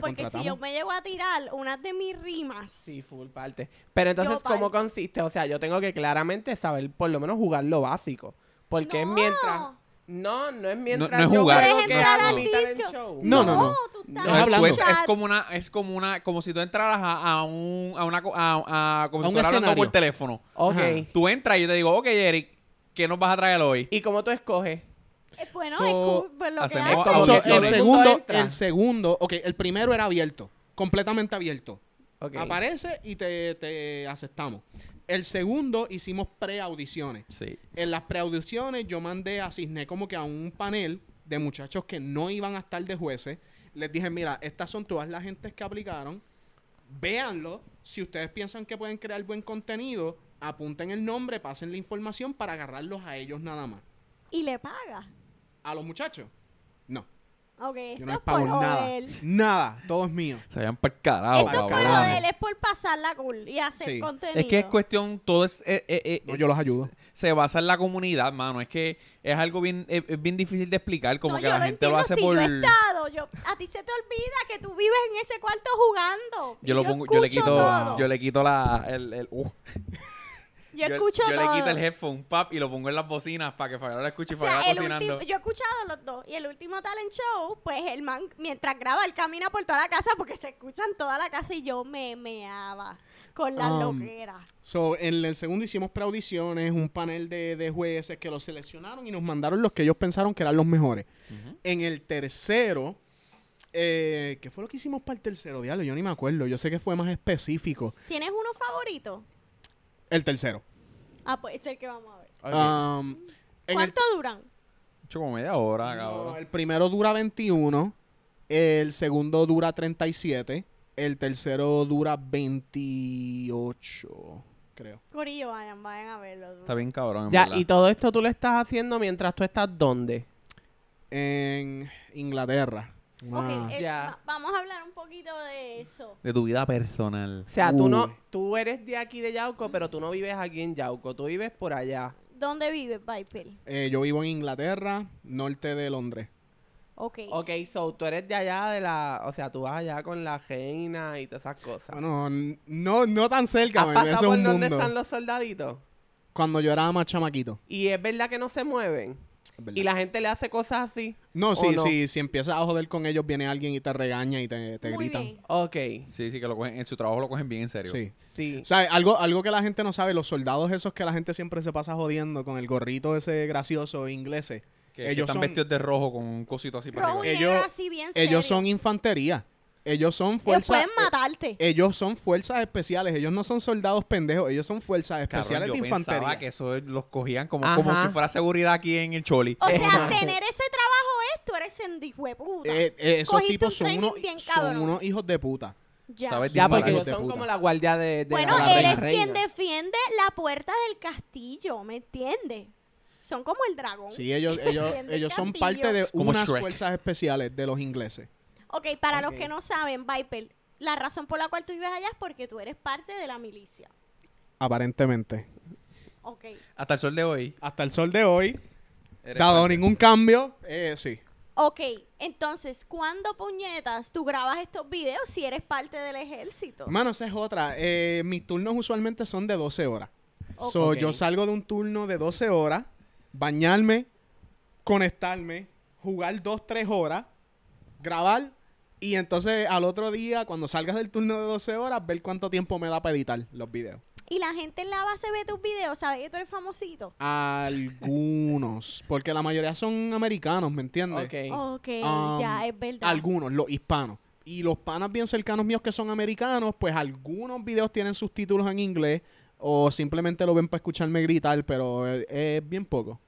porque si yo me llego a tirar una de mis rimas. Sí, full parte. Pero entonces, ¿cómo consiste? O sea, yo tengo que claramente saber, por lo menos, jugar lo básico. Porque es mientras... No, no es mientras no es No, no, no. tú estás pues, es como una, es como una, como si tú entraras a, a un, a una, a, como si por teléfono. Ok. Tú entras y yo te digo, ok, Eric, ¿qué nos vas a traer hoy? ¿Y cómo tú escoges? bueno, el, segundo, el segundo, ok, el primero era abierto, completamente abierto. Aparece y te, aceptamos. El segundo hicimos preaudiciones. En las preaudiciones yo mandé a Cisne como que a un panel de muchachos que no iban a estar de jueces. Les dije, mira, estas son todas las gentes que aplicaron. Véanlo. Si ustedes piensan que pueden crear buen contenido, apunten el nombre, pasen la información para agarrarlos a ellos nada más. Y le paga a los muchachos, no. Ok, esto no es por nada. Nada, todo es mío. Se vayan para carajo, Esto es por pasar joder, es por la cool y hacer contenido. Es que es cuestión, todo es... Eh, eh, eh, no, yo los ayudo. Se basa en la comunidad, mano. Es que es algo bien, es- bien difícil de explicar, como que la gente lo hace por... Yo a ti se te olvida que tú vives en ese cuarto jugando. Yo lo pongo, yo le quito, yo le quito la, uh, yo, escucho yo le quito el headphone, pap, y lo pongo en las bocinas para que Fabiola lo escuche y cocinando. yo he escuchado los dos. Y el último talent show, pues el man, mientras graba, él camina por toda la casa porque se escuchan toda la casa y yo me meaba con la um, loqueras. So, en el segundo hicimos preaudiciones, un panel de, jueces que los seleccionaron y nos mandaron los que ellos pensaron que eran los mejores. En el tercero... Eh, ¿Qué fue lo que hicimos para el tercero? Diablo, yo ni me acuerdo. Yo sé que fue más específico. ¿Tienes uno favorito? el tercero. Ah, pues es el que vamos a ver. Um, ¿Cuánto duran? duran? como media hora, cabrón. el primero dura 21, el segundo dura 37, el tercero dura 28, creo. Corillo, vayan, vayan a verlo. Está bien cabrón, Ya, y todo esto tú lo estás haciendo mientras tú estás ¿dónde? En Inglaterra. Ah. Eh, vamos a hablar un poquito de eso. De tu vida personal. O sea, tú no, tú eres de aquí de Yauco, pero tú no vives aquí en Yauco, tú vives por allá. ¿Dónde vives, Viper? Eh, yo vivo en Inglaterra, norte de Londres. Ok. Ok, so tú eres de allá de la, o sea, tú vas allá con la reina y todas esas cosas. Bueno, no, no tan cerca, ¿Has por un están los soldaditos? Cuando yo era más chamaquito. Y es verdad que no se mueven. Y la gente le hace cosas así. No, sí, sí, si empiezas a joder con ellos, viene alguien y te regaña y te, te grita. Ok. Sí, sí, que lo cogen, en su trabajo lo cogen bien en serio. Sí. sí. O sea, algo, algo que la gente no sabe, los soldados esos que la gente siempre se pasa jodiendo con el gorrito ese gracioso inglés. Que, ellos están vestidos de rojo con un cosito así para ellos, ellos son infantería ellos son fuerzas. Ellos pueden e-, matarte. ellos son fuerzas especiales. Ellos no son soldados pendejos. Ellos son fuerzas especiales de infantería. Pensaba que eso los cogían como, como si fuera seguridad aquí en el Choli. O sea, tener ese trabajo es, tú eres eh, eh, un esos tipos son unos, hijos de puta. Ya, ¿Sabes? ya porque ellos son como la guardia de. bueno, eres quien defiende la puerta del castillo, ¿me entiendes? Son como el dragón. Sí, ellos, ellos, ellos son parte de como unas fuerzas especiales de los ingleses. Ok, para los que no saben, Viper, la razón por la cual tú vives allá es porque tú eres parte de la milicia. Aparentemente. Ok. Hasta el sol de hoy. Hasta el sol de hoy. Dado ningún cambio, eh, sí. Ok, entonces, ¿cuándo puñetas tú grabas estos videos si eres parte del ejército? Mano, esa es otra. Eh, mis turnos usualmente son de 12 horas. yo salgo de un turno de 12 horas, bañarme, conectarme, jugar 2-3 horas, grabar y entonces al otro día, cuando salgas del turno de 12 horas, ver cuánto tiempo me da para editar los videos. Y la gente en la base ve tus videos, ¿sabes que tú eres famosito? Algunos, porque la mayoría son americanos, ¿me entiendes? Ok, okay ya es verdad. Algunos, los hispanos. Y los panas bien cercanos míos que son americanos, pues algunos videos tienen sus títulos en inglés o simplemente lo ven para escucharme gritar, pero eh, es bien poco.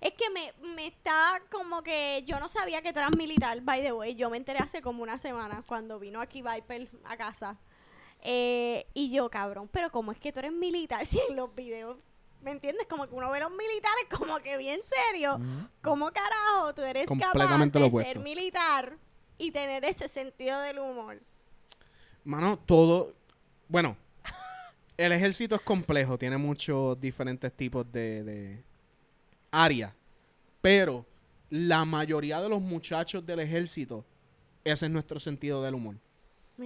Es que me, me está como que yo no sabía que tú eras militar, by the way. Yo me enteré hace como una semana cuando vino aquí Viper a casa. Eh, y yo, cabrón, pero ¿cómo es que tú eres militar si en los videos ¿Me entiendes? Como que uno ve a los militares como que bien serio. ¿Cómo carajo tú eres capaz de ser militar y tener ese sentido del humor? Mano, todo... Bueno, el ejército es complejo. Tiene muchos diferentes tipos de, de áreas pero la mayoría de los muchachos del ejército, ese es nuestro sentido del humor.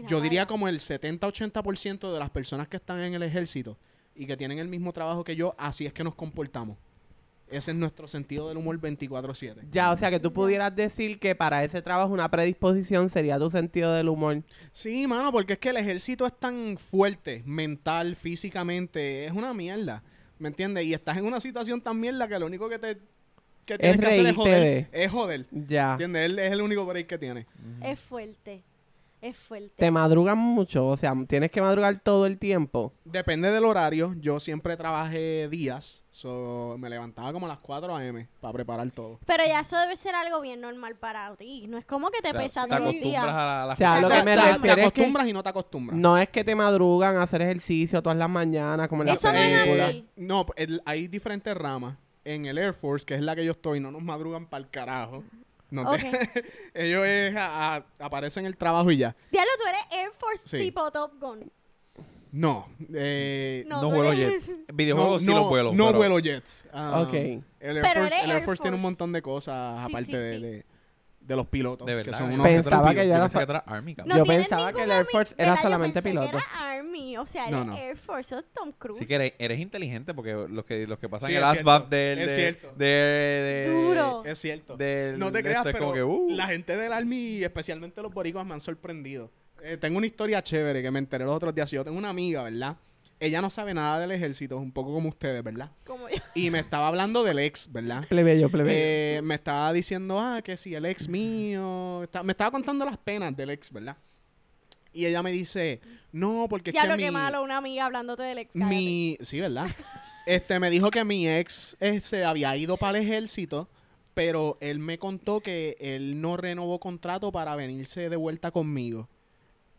Yo diría como el 70-80% de las personas que están en el ejército y que tienen el mismo trabajo que yo, así es que nos comportamos. Ese es nuestro sentido del humor 24/7. Ya, o sea que tú pudieras decir que para ese trabajo una predisposición sería tu sentido del humor. Sí, mano, porque es que el ejército es tan fuerte, mental, físicamente, es una mierda. ¿Me entiendes? Y estás en una situación tan mierda que lo único que te es que es joder. Es joder. Ya. ¿Entiendes? Él es el único break que tiene. Es fuerte. Es fuerte. Te madrugan mucho, o sea, tienes que madrugar todo el tiempo. Depende del horario. Yo siempre trabajé días. me levantaba como a las 4 a.m. para preparar todo. Pero ya eso debe ser algo bien normal para ti. No es como que te, pese pesa todo el día. o sea, lo que me te acostumbras y no te acostumbras. No es que te madrugan a hacer ejercicio todas las mañanas, como en la semana. No, no pues, hay diferentes ramas en el Air Force, que es la que yo estoy, no nos madrugan para el carajo. ellos aparecen en el trabajo y ya. Diablo, tú eres Air Force tipo Top Gun. No, eh, no, vuelo jets. Videojuegos sí lo vuelo. No vuelo jets. El Air, pero Force, el Air Force, tiene un montón de cosas aparte de, de los pilotos. De Que son unos pensaba que, yo era, Army. yo pensaba que el Air Force era solamente piloto. Era Army, o sea, era Air Force, o Tom Cruise. Sí que eres, inteligente porque los que, los que pasan el ASVAB del... Es cierto. De, Duro. Es cierto. no te creas, pero uh. la gente del Army, especialmente los boricuas, me han sorprendido. Eh, tengo una historia chévere que me enteré los otros días. Yo tengo una amiga, ¿verdad? ella no sabe nada del ejército, un poco como ustedes, ¿verdad? Como yo. Y me estaba hablando del ex, ¿verdad? Plebeyo, plebeyo. Eh, me estaba diciendo, ah, que si el ex mío. me estaba contando las penas del ex, ¿verdad? Y ella me dice, no, porque ya lo que malo, una amiga hablándote del ex. Mi, sí, ¿verdad? este, me dijo que mi ex se este, había ido para el ejército, pero él me contó que él no renovó contrato para venirse de vuelta conmigo.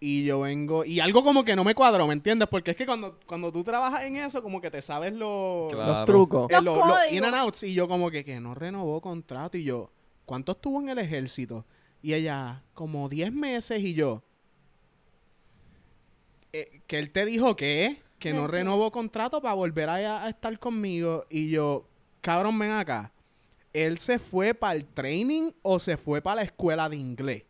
Y yo vengo. Y algo como que no me cuadro, ¿me entiendes? Porque es que cuando, cuando tú trabajas en eso, como que te sabes los trucos. Eh, los, in and Y yo, como que, que no renovó contrato. Y yo, ¿cuánto estuvo en el ejército? Y ella, como 10 meses. Y yo, eh, que él te dijo que, que no renovó contrato para volver a, a estar conmigo. Y yo, cabrón, ven acá. ¿Él se fue para el training o se fue para la escuela de inglés?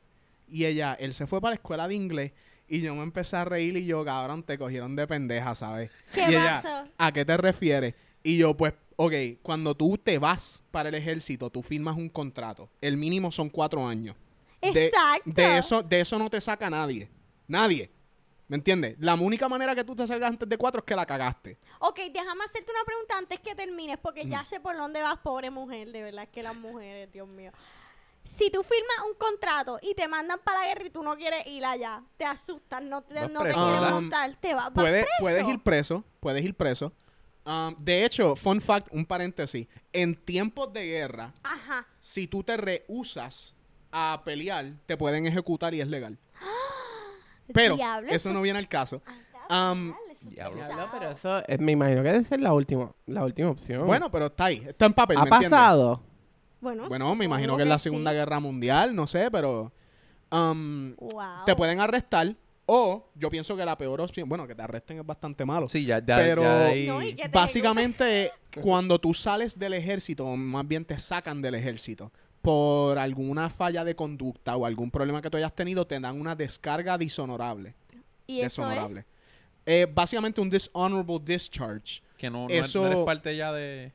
Y ella, él se fue para la escuela de inglés y yo me empecé a reír y yo, cabrón, te cogieron de pendeja, ¿sabes? ¿Qué y ¿a qué te refieres? Y yo, pues, ok, cuando tú te vas para el ejército, tú firmas un contrato. El mínimo son cuatro años. Exacto. De, eso, de eso no te saca nadie. Nadie. ¿Me entiendes? La única manera que tú te salgas antes de cuatro es que la cagaste. Ok, déjame hacerte una pregunta antes que termines, porque ya mm. sé por dónde vas, pobre mujer, de verdad, que las mujeres, Dios mío si tú firmas un contrato y te mandan para la guerra y tú no quieres ir allá, te asustan no te, no ah, montar, te vas, vas preso. Puedes ir preso, puedes ir preso. Ah, de hecho, fun fact, un paréntesis. En tiempos de guerra, Ajá. si tú te rehusas a pelear, te pueden ejecutar y es legal. Pero eso, no viene al caso. Ah, Diablo. pero eso me imagino que debe ser la última, la última opción. Bueno, pero está ahí, está en papel. Ha pasado. Bueno, me imagino que es la Segunda Guerra Mundial, no sé, pero um, te pueden arrestar. O yo pienso que la peor opción, bueno, que te arresten es bastante malo. Sí, ya, ya Pero básicamente cuando tú sales del ejército, más bien te sacan del ejército por alguna falla de conducta o algún problema que tú hayas tenido, te dan una descarga dishonorable. ¿Y deshonorable. Eso es? Eh, básicamente un dishonorable discharge. Que no, no eres parte ya de...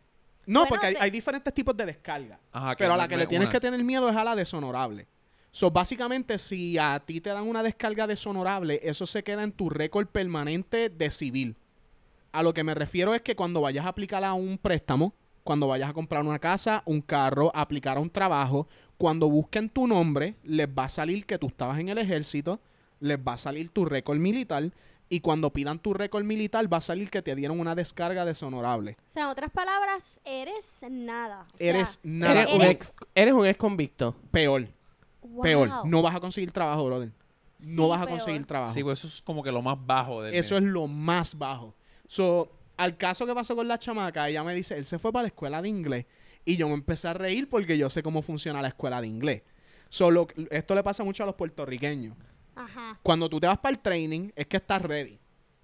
No, porque hay, diferentes tipos de descarga. pero a la que le tienes que tener miedo es a la deshonorable. So, básicamente, si a ti te dan una descarga deshonorable, eso se queda en tu récord permanente de civil. A lo que me refiero es que cuando vayas a aplicar a un préstamo, cuando vayas a comprar una casa, un carro, aplicar a un trabajo, cuando busquen tu nombre, les va a salir que tú estabas en el ejército, les va a salir tu récord militar y cuando pidan tu récord militar va a salir que te dieron una descarga deshonorable. O sea, en otras palabras, eres nada. eres nada. Eres un, ex, convicto. Peor. Peor. No vas a conseguir trabajo, brother. no vas a conseguir trabajo. Sí, pues eso es como que lo más bajo. de eso es lo más bajo. So, al caso que pasó con la chamaca, ella me dice, él se fue para la escuela de inglés. Y yo me empecé a reír porque yo sé cómo funciona la escuela de inglés. Solo, esto le pasa mucho a los puertorriqueños. Cuando tú te vas para el training, es que estás ready.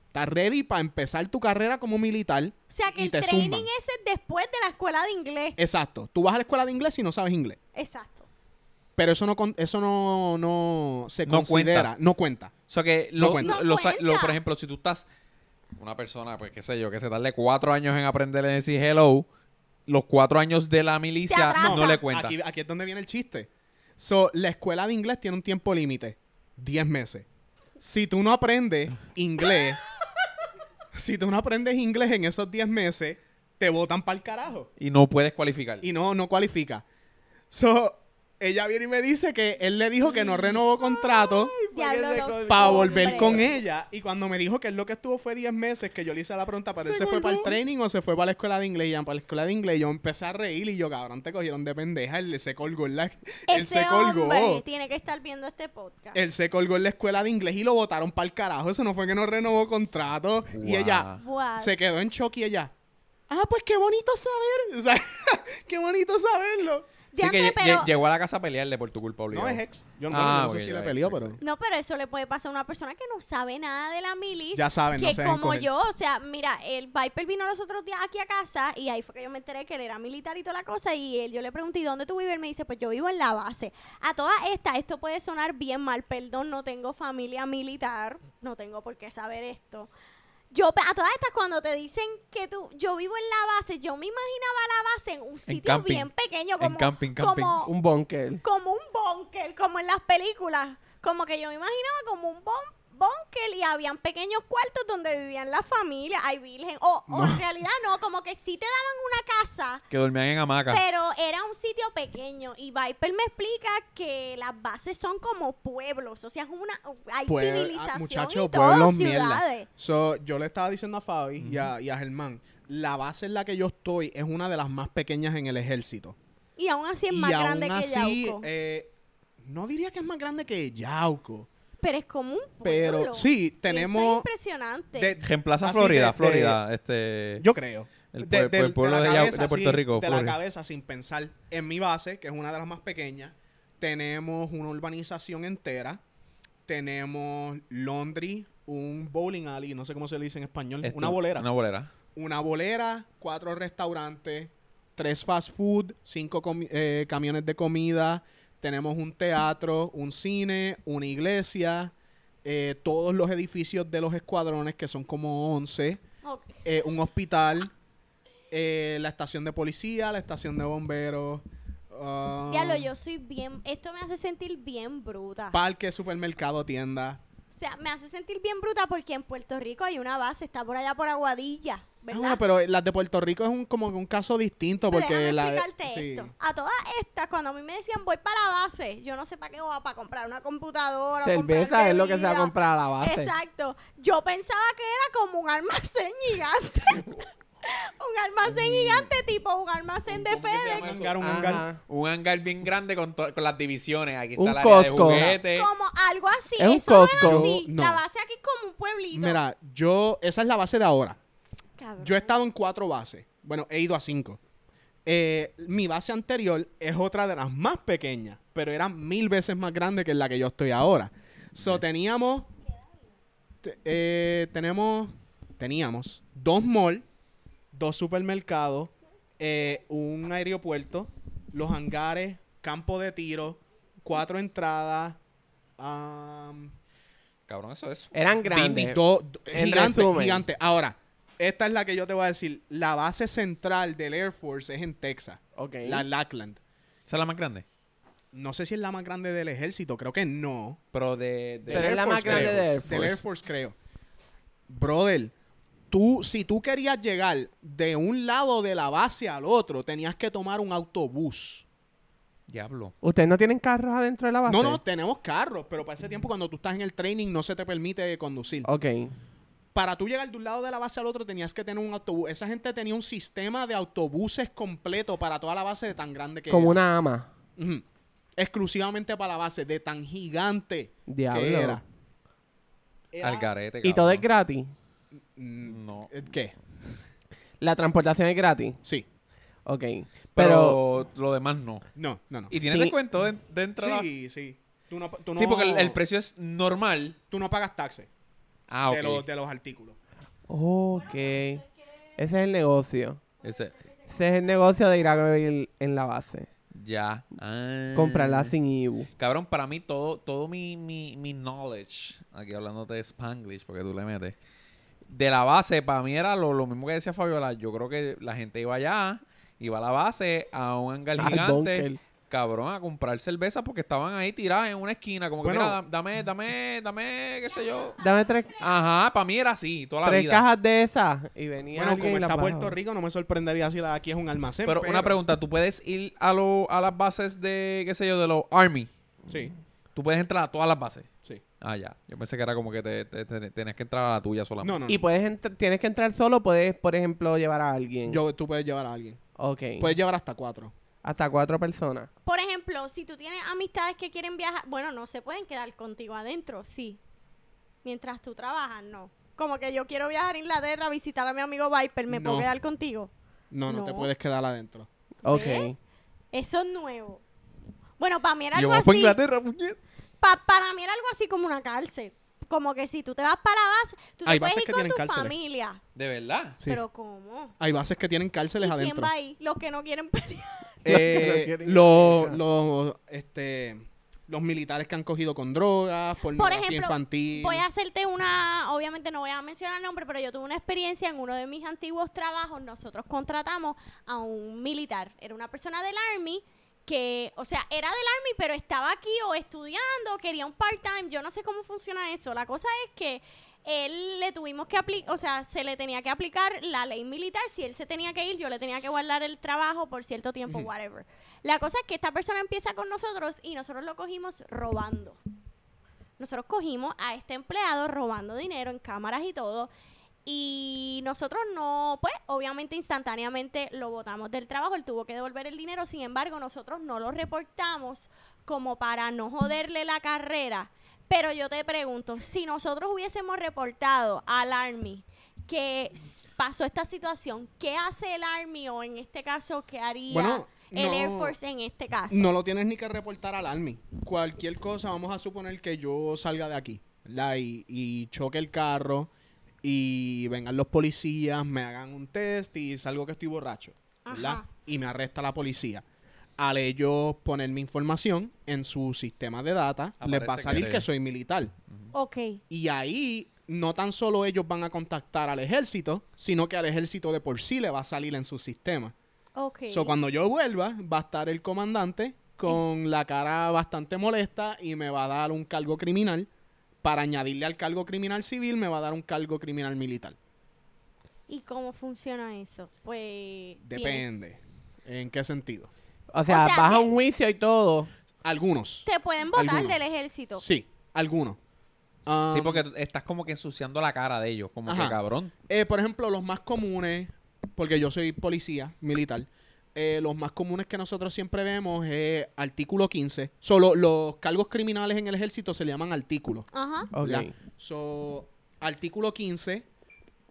Estás ready para empezar tu carrera como militar. O sea, que el training ese es después de la escuela de inglés. Exacto. Tú vas a la escuela de inglés y no sabes inglés. Exacto. Pero eso no eso no, no se considera, no cuenta. O sea que No cuenta. por ejemplo, si tú estás una persona, pues qué sé yo, que se tarde cuatro años en aprender a decir hello, los cuatro años de la milicia no le cuenta. Aquí, aquí es donde viene el chiste. So, la escuela de inglés tiene un tiempo límite. 10 meses. Si tú no aprendes inglés, si tú no aprendes inglés en esos 10 meses, te botan para el carajo. Y no puedes cualificar. Y no, no cualifica. So, ella viene y me dice que él le dijo que no renovó contrato. Para volver con ella. Y cuando me dijo que él lo que estuvo fue 10 meses, que yo le hice la pregunta, pero se fue para el training o se fue para la escuela de inglés? Y para la escuela de inglés yo empecé a reír y yo, cabrón, te cogieron de pendeja. Él se colgó en la... Él se colgó. tiene que estar viendo este podcast. Él se colgó en la escuela de inglés y lo botaron para el carajo. Eso no fue que no renovó contrato. Y ella se quedó en shock y ella... Ah, pues qué bonito saber. O qué bonito saberlo llegó a la casa a pelearle por tu culpa obligado. No es ex. Yo no, ah, sé si le peleó, pero. No, pero eso le puede pasar a una persona que no sabe nada de la milicia. Ya saben, no Que como yo, o sea, mira, el Viper vino los otros días aquí a casa y ahí fue que yo me enteré que él era militar y toda la cosa. Y él, yo le pregunté, dónde tú vives? Él me dice, pues yo vivo en la base. A todas estas, esto puede sonar bien mal, perdón, no tengo familia militar, no tengo por qué saber esto. Yo, pues, a todas estas, cuando te dicen que tú, yo vivo en la base, yo me imaginaba la base en un sitio bien pequeño, como, camping, camping. como un bunker. Como un bunker, como en las películas. Como que yo me imaginaba como un bunker bunker y habían pequeños cuartos donde vivían las familias. Hay virgen. O, en realidad no, como que sí te daban una casa. Que dormían en hamaca. Pero era un sitio pequeño. Y Viper me explica que las bases son como pueblos. O sea, una. Hay Puebl ah, civilización. todas pueblos ciudades. yo le estaba diciendo a Fabi y, a, Germán. La base en la que yo estoy es una de las más pequeñas en el ejército. Y aún así es más grande que Yauco. Eh, no diría que es más grande que Yauco pero es común Pero sí, tenemos... es impresionante. De, Reemplaza Florida, Florida, este... Yo creo. El, pueblo de, Puerto Rico. De la cabeza, sin pensar. En mi base, que es una de las más pequeñas, tenemos una urbanización entera. Tenemos Londres, un bowling alley, no sé cómo se le dice en español. una bolera. Una bolera. Una bolera, cuatro restaurantes, tres fast food, cinco eh, camiones de comida, tenemos un teatro, un cine, una iglesia, eh, todos los edificios de los escuadrones, que son como 11, eh, un hospital, eh, la estación de policía, la estación de bomberos. Uh, yo soy bien. Esto me hace sentir bien bruta. Parque, supermercado, tienda. O sea, me hace sentir bien bruta porque en Puerto Rico hay una base, está por allá por Aguadilla. Ah, pero las de Puerto Rico es como un caso distinto eh, A todas estas, cuando a mí me decían voy para la base, yo no sé para qué voy, para comprar una computadora. Cerveza es lo que se va a comprar a la base. Exacto. Yo pensaba que era como un almacén gigante. un almacén mm. gigante, tipo un almacén de FedEx. Un hangar, bien grande con, las divisiones. Aquí está un la Costco. Como algo así. Es un Costco. La base aquí es como un pueblito. Mira, yo, esa es la base de ahora. Yo he estado en cuatro bases. Bueno, he ido a cinco. Eh, mi base anterior es otra de las más pequeñas, pero era mil veces más grande que la que yo estoy ahora. So, teníamos. Eh, tenemos. Teníamos dos malls, dos supermercados, eh, un aeropuerto, los hangares, campo de tiro, cuatro entradas. Cabrón, eso es. Eran grandes. gigantes. Ahora, esta es la que yo te voy a decir. La base central del Air Force es en Texas. Ok. La Lackland. ¿Esa es la más grande? No sé si es la más grande del ejército, creo que no. Pero de, es la más grande del Air Force. Del Air Force, creo. Brother, tú, si tú querías llegar de un lado de la base al otro, tenías que tomar un autobús. Diablo. ¿Ustedes no tienen carros adentro de la base? No, no, tenemos carros, pero para ese tiempo cuando tú estás en el training no se te permite conducir. Ok para tú llegar de un lado de la base al otro tenías que tener un autobús. Esa gente tenía un sistema de autobuses completo para toda la base de tan grande que Como una ama. Exclusivamente para la base, de tan gigante de que era. Al garete, ¿Y todo es gratis? Mm, no. Eh, ¿Qué? ¿La transportación es gratis? Sí. Ok. Pero, lo demás no. No, no, no. ¿Y tienes descuento dentro de Sí, sí. Tú no, tú no... Sí, porque el, precio es normal. Tú no pagas taxes. Ah, de, los, artículos. Ok. Ese es el negocio. Ese, Ese es el negocio de ir a en la base. Ya. Ah. Comprarla sin IBU. Cabrón, para mí todo, todo mi, mi, knowledge, aquí hablando de Spanglish, porque tú le metes, de la base, para mí era lo, mismo que decía Fabiola. Yo creo que la gente iba allá, iba a la base, a un hangar gigante cabrón, a comprar cerveza porque estaban ahí tiradas en una esquina. Como que, dame, dame, dame, qué sé yo. Dame tres, Ajá, para mí era así, toda la tres cajas de esas y venía Bueno, alguien como está Puerto Rico, no me sorprendería si aquí es un almacén. Pero una pregunta, ¿tú puedes ir a, a las bases de, qué sé yo, de los Army? Sí, ¿Tú puedes entrar a todas las bases? sí. Ah, ya. Yo pensé que era como que te, que entrar a la tuya solamente. No, no, Y puedes tienes que entrar solo, puedes, por ejemplo, llevar a alguien. Yo, tú puedes llevar a alguien. Ok. Puedes llevar hasta cuatro. Hasta cuatro personas. Por ejemplo, si tú tienes amistades que quieren viajar, bueno, no se pueden quedar contigo adentro, sí. Mientras tú trabajas, no. Como que yo quiero viajar a Inglaterra a visitar a mi amigo Viper, ¿me puedo quedar contigo? No, no, te puedes quedar adentro. Ok. ¿Eh? Eso es nuevo. Bueno, para mí era algo así. Inglaterra, para mí era algo así como una cárcel. Como que si tú te vas para la base, tú puedes ir con tu familia. ¿De verdad? Sí. Pero ¿cómo? Hay bases que tienen cárceles adentro. ¿Quién va ahí? Los que no quieren pelear los, los, eh, este, los militares que han cogido con drogas, por, por ejemplo, infantil. Voy a hacerte una, obviamente no voy a mencionar el nombre, pero yo tuve una experiencia en uno de mis antiguos trabajos. Nosotros contratamos a un militar, era una persona del Army que, o sea, era del Army, pero estaba aquí o estudiando, quería un part-time, yo no sé cómo funciona eso. La cosa es que él le tuvimos que aplicar, o sea, se le tenía que aplicar la ley militar. Si él se tenía que ir, yo le tenía que guardar el trabajo por cierto tiempo, whatever. La cosa es que esta persona empieza con nosotros y nosotros lo cogimos robando. Nosotros cogimos a este empleado robando dinero en cámaras y todo. Y nosotros no, pues obviamente instantáneamente lo botamos del trabajo, él tuvo que devolver el dinero, sin embargo nosotros no lo reportamos como para no joderle la carrera pero yo te pregunto, si nosotros hubiésemos reportado al Army que pasó esta situación, ¿qué hace el Army o en este caso qué haría? el Air Force en este caso. No lo tienes ni que reportar al Army. Cualquier cosa, vamos a suponer que yo salga de aquí y, y, choque el carro y vengan los policías, me hagan un test y salgo que estoy borracho. Y me arresta la policía al ellos poner mi información en su sistema de data, les va a salir que, soy militar. Ok. Y ahí no tan solo ellos van a contactar al ejército, sino que al ejército de por sí le va a salir en su sistema. Ok. So, cuando yo vuelva, va a estar el comandante con la cara bastante molesta y me va a dar un cargo criminal. Para añadirle al cargo criminal civil, me va a dar un cargo criminal militar. ¿Y cómo funciona eso? Pues. Depende. ¿En qué sentido? O sea, baja un juicio y todo. Algunos. Te pueden votar del ejército. Sí, algunos. Sí, um, porque estás como que ensuciando la cara de ellos, como que cabrón. Eh, por ejemplo, los más comunes, porque yo soy policía militar, eh, los más comunes que nosotros siempre vemos es artículo 15. Solo los cargos criminales en el ejército se le llaman artículo Ajá. Ok. So, artículo 15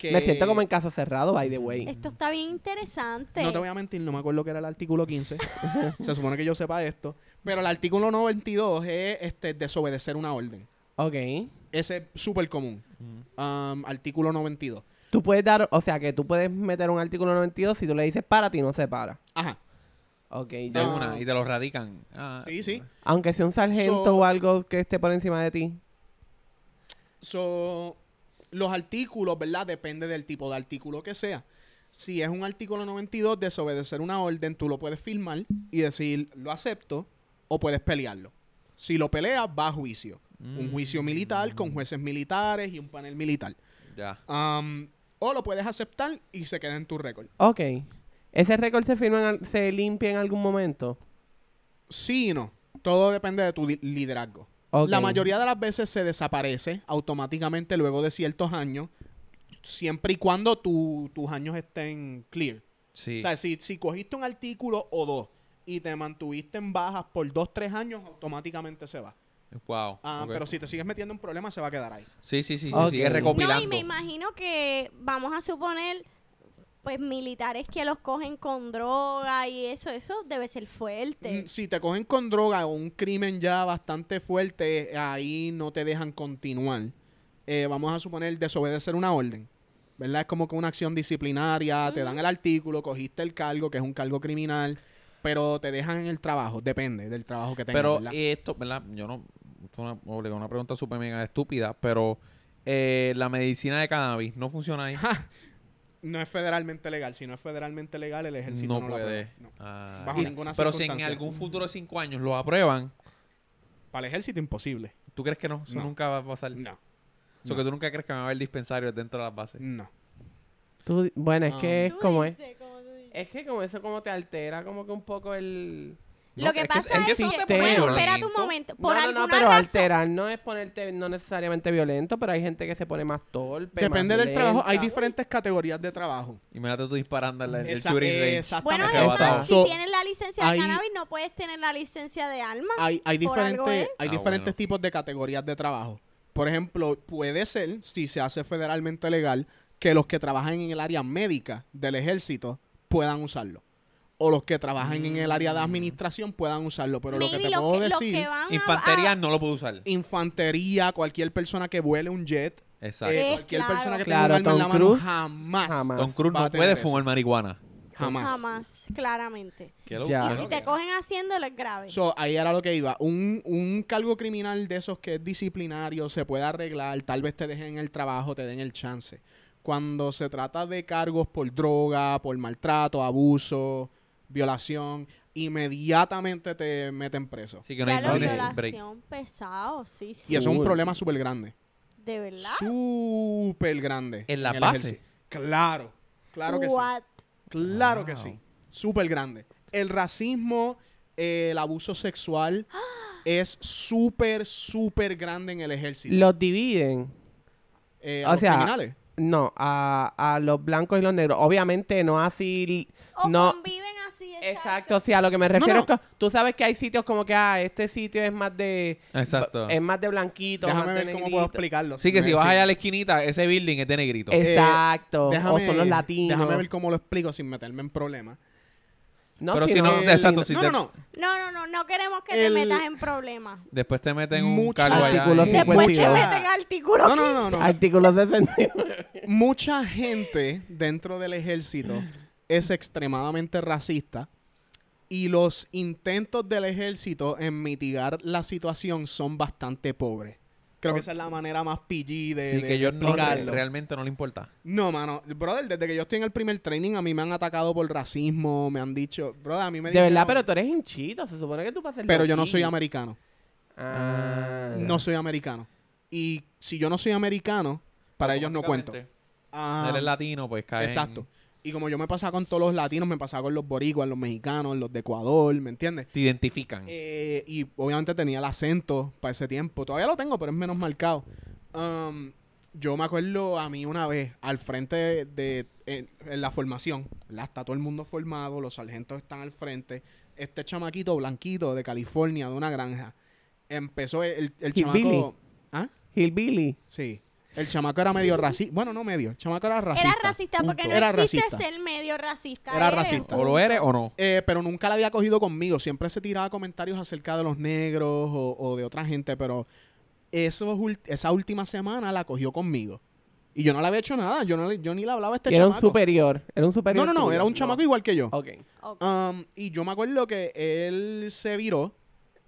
me siento como en casa cerrado, by the way. Esto está bien interesante. No te voy a mentir, no me acuerdo que era el artículo 15. Se supone que yo sepa esto. Pero el artículo 92 es este, desobedecer una orden. Ok. Ese es súper común. Um, artículo 92. Tú puedes dar, o sea, que tú puedes meter un artículo 92 si tú le dices para ti, no se para. Ajá. Ok, una, y te lo radican. Ah, sí, sí. Aunque sea un sargento o algo que esté por encima de ti. So, los artículos, ¿verdad? Depende del tipo de artículo que sea. Si es un artículo 92, desobedecer una orden, tú lo puedes firmar y decir, lo acepto, o puedes pelearlo. Si lo peleas, va a juicio. Un juicio mm. militar con jueces militares y un panel militar. Ya. o lo puedes aceptar y se queda en tu récord. Ok. ¿Ese récord se se limpia en algún momento? Sí y no. Todo depende de tu liderazgo. La mayoría de las veces se desaparece automáticamente luego de ciertos años, siempre y cuando tus años estén clear. O sea, si, cogiste un artículo o dos y te mantuviste en bajas por dos, tres años, automáticamente se va. Wow. Ah, pero si te sigues metiendo en problemas, se va a quedar ahí. Sí, sí, sí, sí sigue recopilando. No, y me imagino que vamos a suponer pues militares que los cogen con droga y eso, eso debe ser fuerte. Mm, si te cogen con droga o un crimen ya bastante fuerte, ahí no te dejan continuar. Eh, vamos a suponer desobedecer una orden. ¿Verdad? Es como que una acción disciplinaria, te dan el artículo, cogiste el cargo, que es un cargo criminal, pero te dejan en el trabajo, depende del trabajo que tengas. Pero eh, esto, ¿verdad? Yo no, esto es una, pregunta súper mega estúpida, pero eh, la medicina de cannabis no funciona ahí. no es federalmente legal. Si no es federalmente legal, el ejército no, puede. no. Ah, Bajo Pero si en algún futuro cinco años lo aprueban. Para el ejército, imposible. ¿Tú crees que no? Eso nunca va a pasar. No. O que tú nunca crees que me va a haber dispensario dentro de las bases. No. bueno, es que es como es. Es que como eso como te altera como que un poco el lo que pasa es, que, espérate un momento. Por no, pero alterar no es ponerte no necesariamente violento, pero hay gente que se pone más torpe. Depende del trabajo. Hay diferentes categorías de trabajo. Imagínate tú disparando en el shooting range. Bueno, si tienes la licencia de cannabis, no puedes tener la licencia de alma. Hay, hay, hay ah, diferentes tipos de categorías de trabajo. Por ejemplo, puede ser, si se hace federalmente legal, que los que trabajan en el área médica del ejército puedan usarlo o los que trabajan en el área de mm. administración puedan usarlo. Pero lo que te puedo decir... Infantería no lo puedo usar. Infantería, cualquier persona que vuele un jet. Exacto. Eh, cualquier persona que tenga un arma en la jamás, Don Cruz no puede fumar marihuana. Jamás. Jamás, claramente. Y si te cogen haciéndolo es grave. ahí era lo que iba. Un, un cargo criminal de esos que es disciplinario se puede arreglar, tal vez te dejen el trabajo, te den el chance. Cuando se trata de cargos por droga, por maltrato, abuso, violación, inmediatamente te meten preso. Sí, violación pesado, sí, sí. Y eso es un problema súper grande. ¿De verdad? Súper grande. ¿En la base? Claro, claro que sí. Claro que sí. Súper grande. El racismo, eh, el abuso sexual es súper, súper grande en el ejército. ¿Los dividen? Eh, a los criminales. No, a, a, los blancos y los negros. Obviamente no así... no, Exacto, sí, a lo que me refiero es que tú sabes que hay sitios como que, ah, este sitio es más de... Exacto. Es más de blanquito, déjame más ver cómo puedo explicarlo. Sí, que si vas allá a la esquinita, ese building es de negrito. Eh, exacto. déjame, o son los latinos. Déjame ver cómo lo explico sin meterme en problemas. No, Pero si, no, exacto, si no, no, no, no, no, no, queremos que te metas en problemas. Después te meten un cargo allá. Después te meten artículo No, no, no, no. Artículo Mucha gente dentro del ejército es extremadamente racista y los intentos del ejército en mitigar la situación son bastante pobres. Creo que esa es la manera más PG de. Sí, que yo realmente no le importa. No, mano. Brother, desde que yo estoy en el primer training, a mí me han atacado por racismo, me han dicho. Brother, a mí me De verdad, pero tú eres hinchito, se supone que tú pasas el. Pero yo no soy americano. Ah. No soy americano. Y si yo no soy americano, para ellos no cuento. Ah, eres latino, pues cae. Exacto. Y como yo me pasaba con todos los latinos, me pasaba con los boricuas, los mexicanos, los de Ecuador, ¿me entiendes? Te identifican. Eh, y obviamente tenía el acento para ese tiempo. Todavía lo tengo, pero es menos marcado. Um, yo me acuerdo a mí una vez, al frente de, eh, la formación, está todo el mundo formado, los sargentos están al frente. Este chamaquito blanquito de California, de una granja, empezó el, chamaquito. el chamaco... ¿ah? Sí. El chamaco era medio racista. Bueno, no medio. El chamaco era racista. Era racista porque no existe ser medio racista. Era racista. O lo eres o no. Eh, pero nunca la había cogido conmigo. Siempre se tiraba comentarios acerca de los negros o, de otra gente, pero esa última semana la cogió conmigo. Y yo no le había hecho nada. Yo, ni le hablaba a este era un superior. Era un superior. No, no, no. Era un chamaco igual que yo. Ok. Um, y yo me acuerdo que él se viró.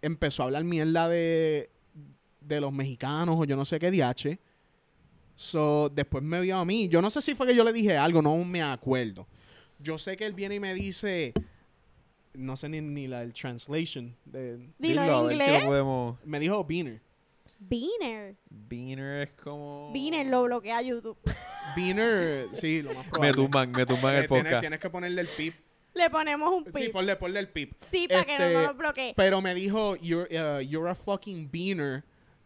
Empezó a hablar mierda de, de los mexicanos o yo no sé qué DH. So, después me vio a mí. Yo no sé si fue que yo le dije algo, no me acuerdo. Yo sé que él viene y me dice, no sé ni, la translation. De, Dilo en inglés. Me dijo Beaner. Beaner. Beaner es como. Beaner lo bloquea YouTube. Beaner, sí, lo más probable. Me tumban, me tumban eh, el podcast. Tienes, tienes, que ponerle el pip. Le ponemos un pip. Sí, ponle, ponle el pip. Sí, para que no, este, nos lo bloquee. Pero me dijo, you're, uh, you're a fucking beaner.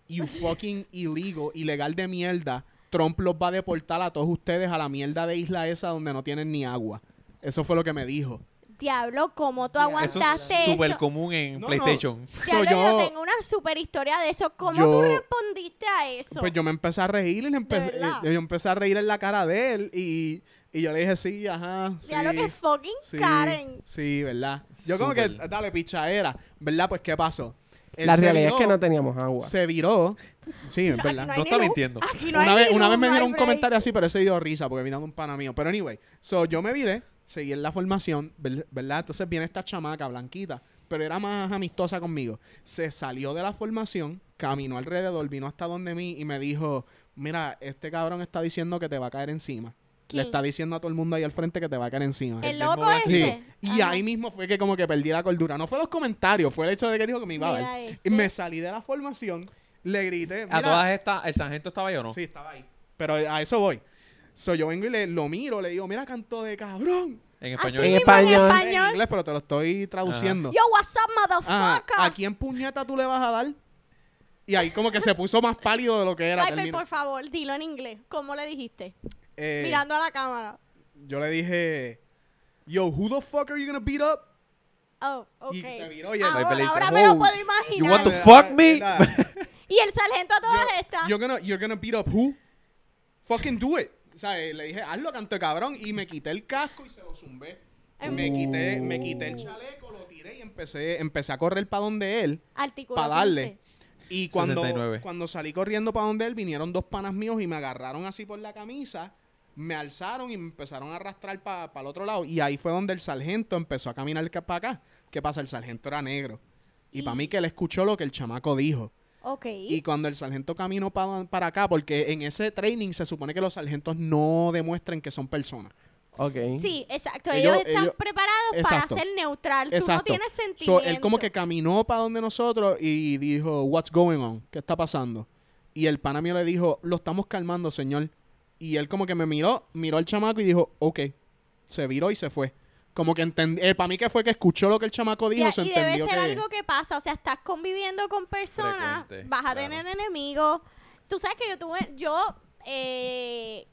You fucking illegal, ilegal de mierda. Trump los va a deportar a todos ustedes a la mierda de isla esa donde no tienen ni agua. Eso fue lo que me dijo. Diablo, ¿cómo tú aguantaste eso? es súper común en PlayStation. yo, tengo una super historia de eso. ¿Cómo tú respondiste a eso? Pues yo me empecé a reír y empecé- yo empecé a reír en la cara de él y, yo le dije, sí, ajá. Sí, lo que fucking Karen. Sí, ¿verdad? Yo como que, Dale dale, era ¿Verdad? Pues, ¿qué pasó? La realidad es que no teníamos agua. Se viró. Sí, es verdad. No, está mintiendo. una, vez, una vez me dieron un comentario así, pero ese dio risa porque vino de un pana mío. Pero anyway, so yo me viré, seguí en la formación, ¿verdad? Entonces viene esta chamaca blanquita, pero era más amistosa conmigo. Se salió de la formación, caminó alrededor, vino hasta donde mí y me dijo, mira, este cabrón está diciendo que te va a caer encima. Le está diciendo a todo el mundo ahí al frente que te va a caer encima. El, loco ese. Y ahí mismo fue que como que perdí la cordura. No fue los comentarios, fue el hecho de que dijo que me iba a ver Y este. me salí de la formación, le grité. A todas estas, ¿el sargento estaba ahí o no? Sí, estaba ahí. Pero a eso voy. So, yo vengo y le, lo miro, le digo, mira, canto de cabrón. En ah, español. en español. En inglés, pero te lo estoy traduciendo. Yo, what's up, motherfucker. Ah, ¿A quién puñeta tú le vas a dar? Y ahí como que se puso más pálido de lo que era. por favor, dilo en inglés. ¿Cómo le dijiste? Eh, Mirando a la cámara. Yo le dije, yo, who the fuck are you gonna beat up? Oh, okay. Y se y él- Ahora, ahora me lo puedo imaginar. you want to fuck me? Y el sargento a todas estas. You're gonna, you're gonna beat up who? Fucking do it. O sea, le dije, hazlo, canto cabrón. Y me quité el casco y se lo zumbé. Em, me quité, me quité el oh. chaleco, lo tiré y empecé, empecé a correr para donde él, para darle. Y cuando, cuando salí corriendo para donde él, vinieron dos panas míos y me agarraron así por la camisa me alzaron y me empezaron a arrastrar para el otro lado. Y ahí fue donde el sargento empezó a caminar para acá. ¿Qué pasa? El sargento era negro. Y, para mí que él escuchó lo que el chamaco dijo. Ok. Y cuando el sargento caminó pa, para acá, porque en ese training se supone que los sargentos no demuestren que son personas. Okay. Sí, exacto. Ellos, están preparados para ser neutral. Exacto. Tú no tienes sentido. él como que caminó para donde nosotros y dijo, what's going on? ¿Qué está pasando? Y el pana mío le dijo, lo estamos calmando, señor. Y él como que me miró, miró al chamaco y dijo, ok. Se viró y se fue. Como que entendí, eh, para mí que fue que escuchó lo que el chamaco dijo, y, se y debe ser algo que pasa, o sea, estás conviviendo con personas, vas a tener enemigos. Tú sabes que yo tuve, yo eh,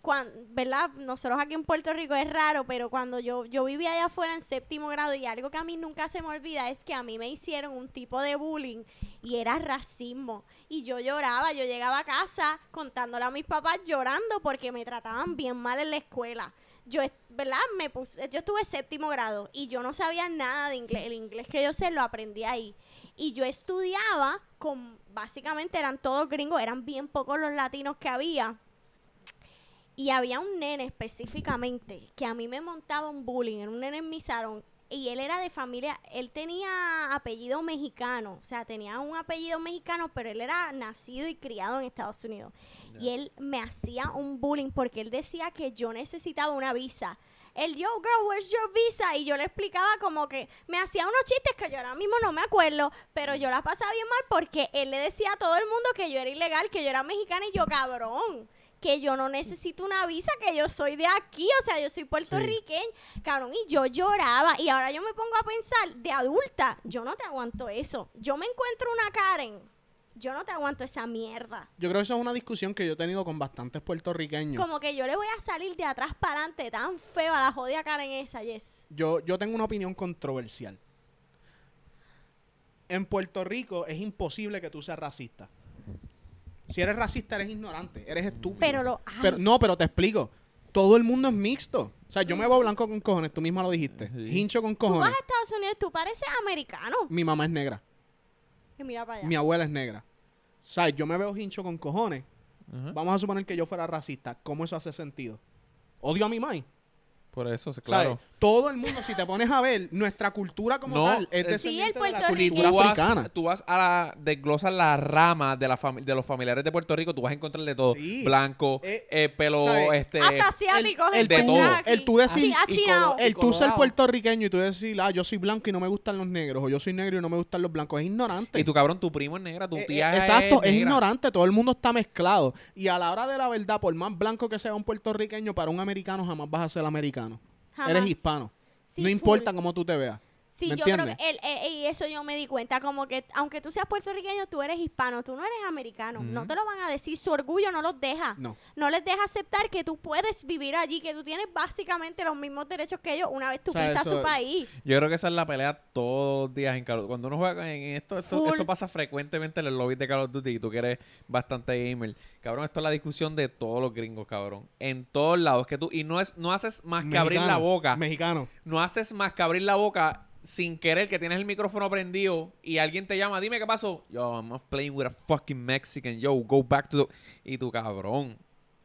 ¿verdad? Nosotros aquí en Puerto Rico es raro, pero cuando yo, yo vivía allá afuera en séptimo grado y algo que a mí nunca se me olvida es que a mí me hicieron un tipo de bullying y era racismo. Y yo lloraba, yo llegaba a casa contándole a mis papás llorando porque me trataban bien mal en la escuela yo, ¿verdad? Me yo estuve séptimo grado y yo no sabía nada de inglés. El inglés que yo sé lo aprendí ahí. Y yo estudiaba con, básicamente eran todos gringos, eran bien pocos los latinos que había. Y había un nene específicamente que a mí me montaba un bullying, era un nene en mi salón. Y él era de familia, él tenía apellido mexicano, o sea, tenía un apellido mexicano, pero él era nacido y criado en Estados Unidos. Y él me hacía un bullying porque él decía que yo necesitaba una visa el yo girl, where's your visa? Y yo le explicaba como que me hacía unos chistes que yo ahora mismo no me acuerdo, pero yo la pasaba bien mal porque él le decía a todo el mundo que yo era ilegal, que yo era mexicana y yo cabrón que yo no necesito una visa, que yo soy de aquí, o sea, yo soy puertorriqueña, cabrón, y yo lloraba. Y ahora yo me pongo a pensar, de adulta, yo no te aguanto eso. Yo me encuentro una Karen yo no te aguanto esa mierda. Yo creo que eso es una discusión que yo he tenido con bastantes puertorriqueños. Como que yo le voy a salir de atrás para adelante tan feo a la jodida Karen esa, Yes. Yo, yo tengo una opinión controversial. En Puerto Rico es imposible que tú seas racista. Si eres racista, eres ignorante, eres estúpido. Pero lo no, pero te explico. Todo el mundo es mixto. O sea, yo me veo blanco con cojones, tú misma lo dijiste. Hincho con cojones. Tú vas a Estados Unidos, tú pareces americano. Mi mamá es negra. mira para allá. Mi abuela es negra. O sea, yo me veo hincho con cojones. Vamos a suponer que yo fuera racista. ¿Cómo eso hace sentido? Odio a mi mãe. Por eso, claro todo el mundo, si te pones a ver, nuestra cultura como tal es eh, descendiente de la cultura tú africana. Vas, tú vas a desglosar la rama de, la de los familiares de Puerto Rico, tú vas a encontrarle todo. Blanco, eh, eh, pelo, este... Hasta asiático el, de todo. El tú decir... el tú ser puertorriqueño y tú decir, ah, yo soy blanco y no me gustan los negros, o yo soy negro y no me gustan los blancos, es ignorante. Y tu cabrón, tu primo es negra, tu tía es es Exacto, es, ignorante, todo el mundo está mezclado. Y a la hora de la verdad, por más blanco que sea un puertorriqueño, para un americano jamás vas a ser americano. Eres hispano. no importa cómo tú te veas. Sí, yo creo que eh, eso yo me di cuenta, como que aunque tú seas puertorriqueño, tú eres hispano, tú no eres americano, no te lo van a decir, su orgullo no los deja, no. no. les deja aceptar que tú puedes vivir allí, que tú tienes básicamente los mismos derechos que ellos una vez tú pisas su país. Yo creo que esa es la pelea todos los días en Calo Cuando uno juega en esto, esto, pasa frecuentemente en el lobby de Call y tú que eres bastante gamer. Cabrón, esto es la discusión de todos los gringos, cabrón. En todos lados que tú, y no, es, no haces más que abrir la boca. Mexicano. No haces más que abrir la boca sin querer que tienes el micrófono prendido y alguien te llama, dime qué pasó. Yo, I'm playing with a fucking Mexican. Yo, go back to the... Y tu cabrón.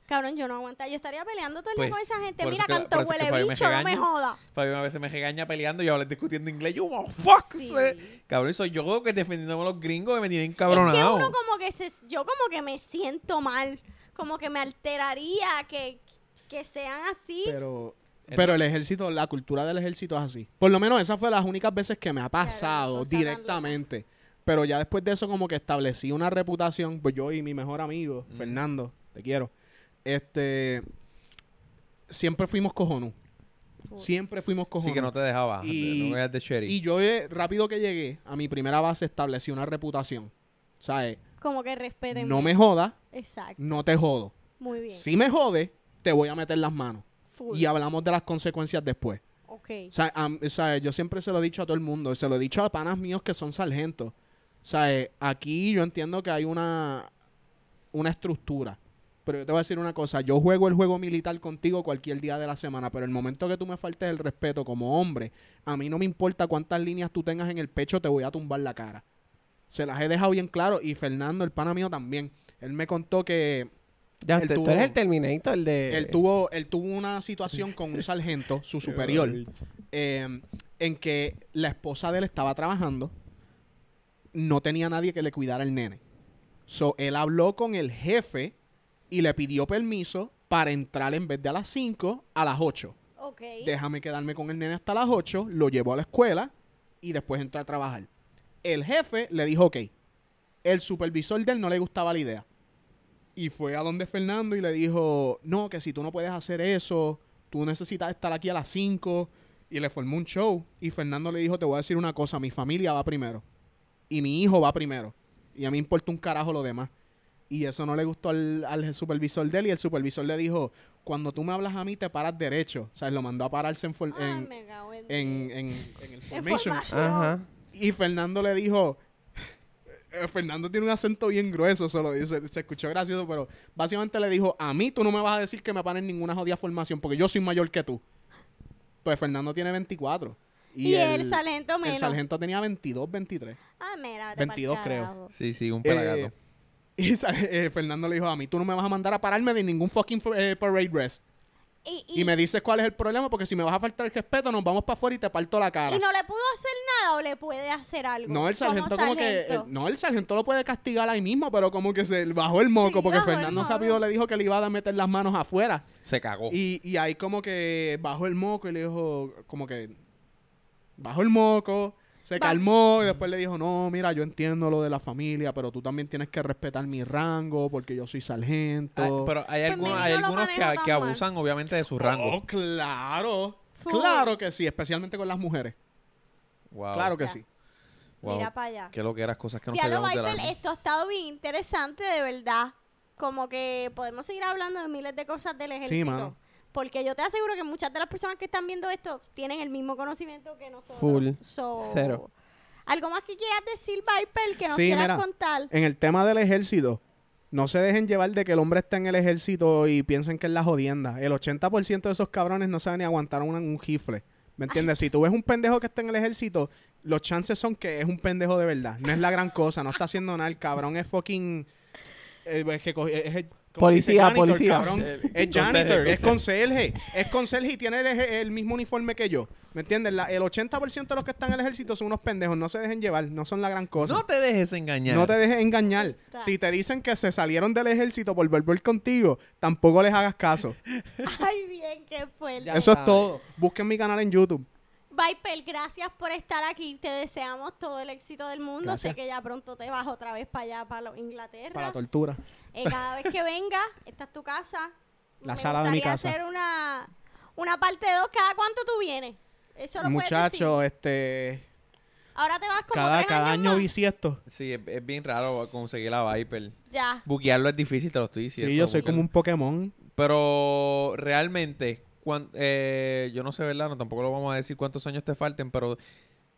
Cabrón, yo no aguanta. Yo estaría peleando todo el día con pues, esa gente. Mira, canto huele bicho, no me joda. mí a veces me regaña peleando y yo hablé discutiendo inglés. Yo, oh, fuck. Cabrón, soy yo que defendiendo a los gringos que me tienen cabronado. Es que uno como que se, yo como que me siento mal. Como que me alteraría que, que sean así. Pero pero el ejército, la cultura del ejército es así. Por lo menos esa fue las únicas veces que me ha pasado directamente. Pero ya después de eso como que establecí una reputación, pues yo y mi mejor amigo, Fernando, te quiero. Este siempre fuimos cojonos Siempre fuimos cojones. Sí, que no te dejaba. Y, de Y yo, eh, rápido que llegué a mi primera base, establecí una reputación. ¿Sabes? Eh, como que respeten. No me jodas. Exacto. No te jodo. Muy bien. Si me jode, te voy a meter las manos y hablamos de las consecuencias después. Okay. O sea, yo siempre se lo he dicho a todo el mundo, se lo he dicho a panas míos que son sargentos. O sea, eh, aquí yo entiendo que hay una, una estructura. Pero yo te voy a decir una cosa, yo juego el juego militar contigo cualquier día de la semana, pero el momento que tú me faltes el respeto como hombre, a mí no me importa cuántas líneas tú tengas en el pecho, te voy a tumbar la cara. Se las he dejado bien claro y Fernando, el pana mío también, él me contó que eres el Terminator el de... Él tuvo, una situación con un sargento, su superior, em, en que la esposa de él estaba trabajando, no tenía nadie que le cuidara al nene. So, él habló con el jefe y le pidió permiso para entrar en vez de a las 5, a las 8. Déjame quedarme con el nene hasta las 8, lo llevó a la escuela y después entró a trabajar. El jefe le dijo ok. El supervisor de él no le gustaba la idea y fue a donde Fernando y le dijo, no, que si tú no puedes hacer eso, tú necesitas estar aquí a las 5 y le formó un show y Fernando le dijo, te voy a decir una cosa, mi familia va primero y mi hijo va primero y a mí importa un carajo lo demás. Y eso no le gustó al, supervisor de él. Y el supervisor le dijo, cuando tú me hablas a mí, te paras derecho. O sea, lo mandó a pararse en, ah, el formation. Y Fernando le dijo, eh, Fernando tiene un acento bien grueso, lo dice, se escuchó gracioso, pero básicamente le dijo, a mí tú no me vas a decir que me paren ninguna jodida formación porque yo soy mayor que tú. Pues Fernando tiene 24. Y, el, sargento menos. El sargento tenía 22, 23. Ah, mira, 22 creo. Sí, sí, un pelagato. Eh, y eh, Fernando le dijo, a mí tú no me vas a mandar a pararme de ningún fucking parade rest. Y, me dices cuál es el problema, porque si me vas a faltar el respeto, nos vamos para afuera y te parto la cara. ¿Y no le pudo hacer nada o le puede hacer algo? No, el sargento como, que. Eh, no, el sargento lo puede castigar ahí mismo, pero como que se bajó el moco, porque Fernando sabido le dijo que le iba a meter las manos afuera. Se cagó. y ahí como que bajó el moco y le dijo, como que. Bajó el moco se calmó y después le dijo, no, mira, yo entiendo lo de la familia, pero tú también tienes que respetar mi rango porque yo soy sargento. pero hay, pues algunos, que, abusan obviamente de su oh, rango. Oh, claro. Claro que sí, especialmente con las mujeres. Claro que sí. Mira para allá. Qué lo que eras cosas que no sabíamos de la... Esto ha estado bien interesante, de verdad. Como que podemos seguir hablando de miles de cosas del ejército. Sí, mano. Porque yo te aseguro que muchas de las personas que están viendo esto tienen el mismo conocimiento que nosotros. Full. cero. ¿Algo más que quieras decir, Viper, que nos sí, quieras contar? En el tema del ejército, no se dejen llevar de que el hombre está en el ejército y piensen que es la jodienda. El 80% de esos cabrones no saben ni aguantar un, un gifle. ¿Me entiendes? Si tú ves un pendejo que está en el ejército, los chances son que es un pendejo de verdad. No es la gran cosa, no está haciendo nada. El cabrón es fucking. Eh, es que Policía, policía. Eh, es janitor, es conserje. Es conserje y tiene el, mismo uniforme que yo. ¿Me entiendes? el 80% de los que están en el ejército son unos pendejos. No se dejen llevar, no son la gran cosa. No te dejes engañar. No te dejes engañar. Si te dicen que se salieron del ejército por volver contigo, tampoco les hagas caso. Ay, bien, qué fuerte. Eso es todo. Busquen mi canal en YouTube. Viper, gracias por estar aquí. Te deseamos todo el éxito del mundo. Sé que ya pronto te vas otra vez para allá, para Inglaterra. Para la tortura. Eh, cada vez que venga, esta es tu casa. La sala de mi casa. hacer una, una parte 2. ¿Cada cuánto tú vienes? Eso lo Muchacho, puedes decir. este... Ahora te vas como cada, cada año más. esto Sí, es, bien raro conseguir la Viper. Ya. Buquearlo es difícil, te lo estoy diciendo. Sí, yo soy como un Pokémon. Pero realmente, eh, yo no sé, ¿verdad? No, tampoco lo vamos a decir cuántos años te falten, pero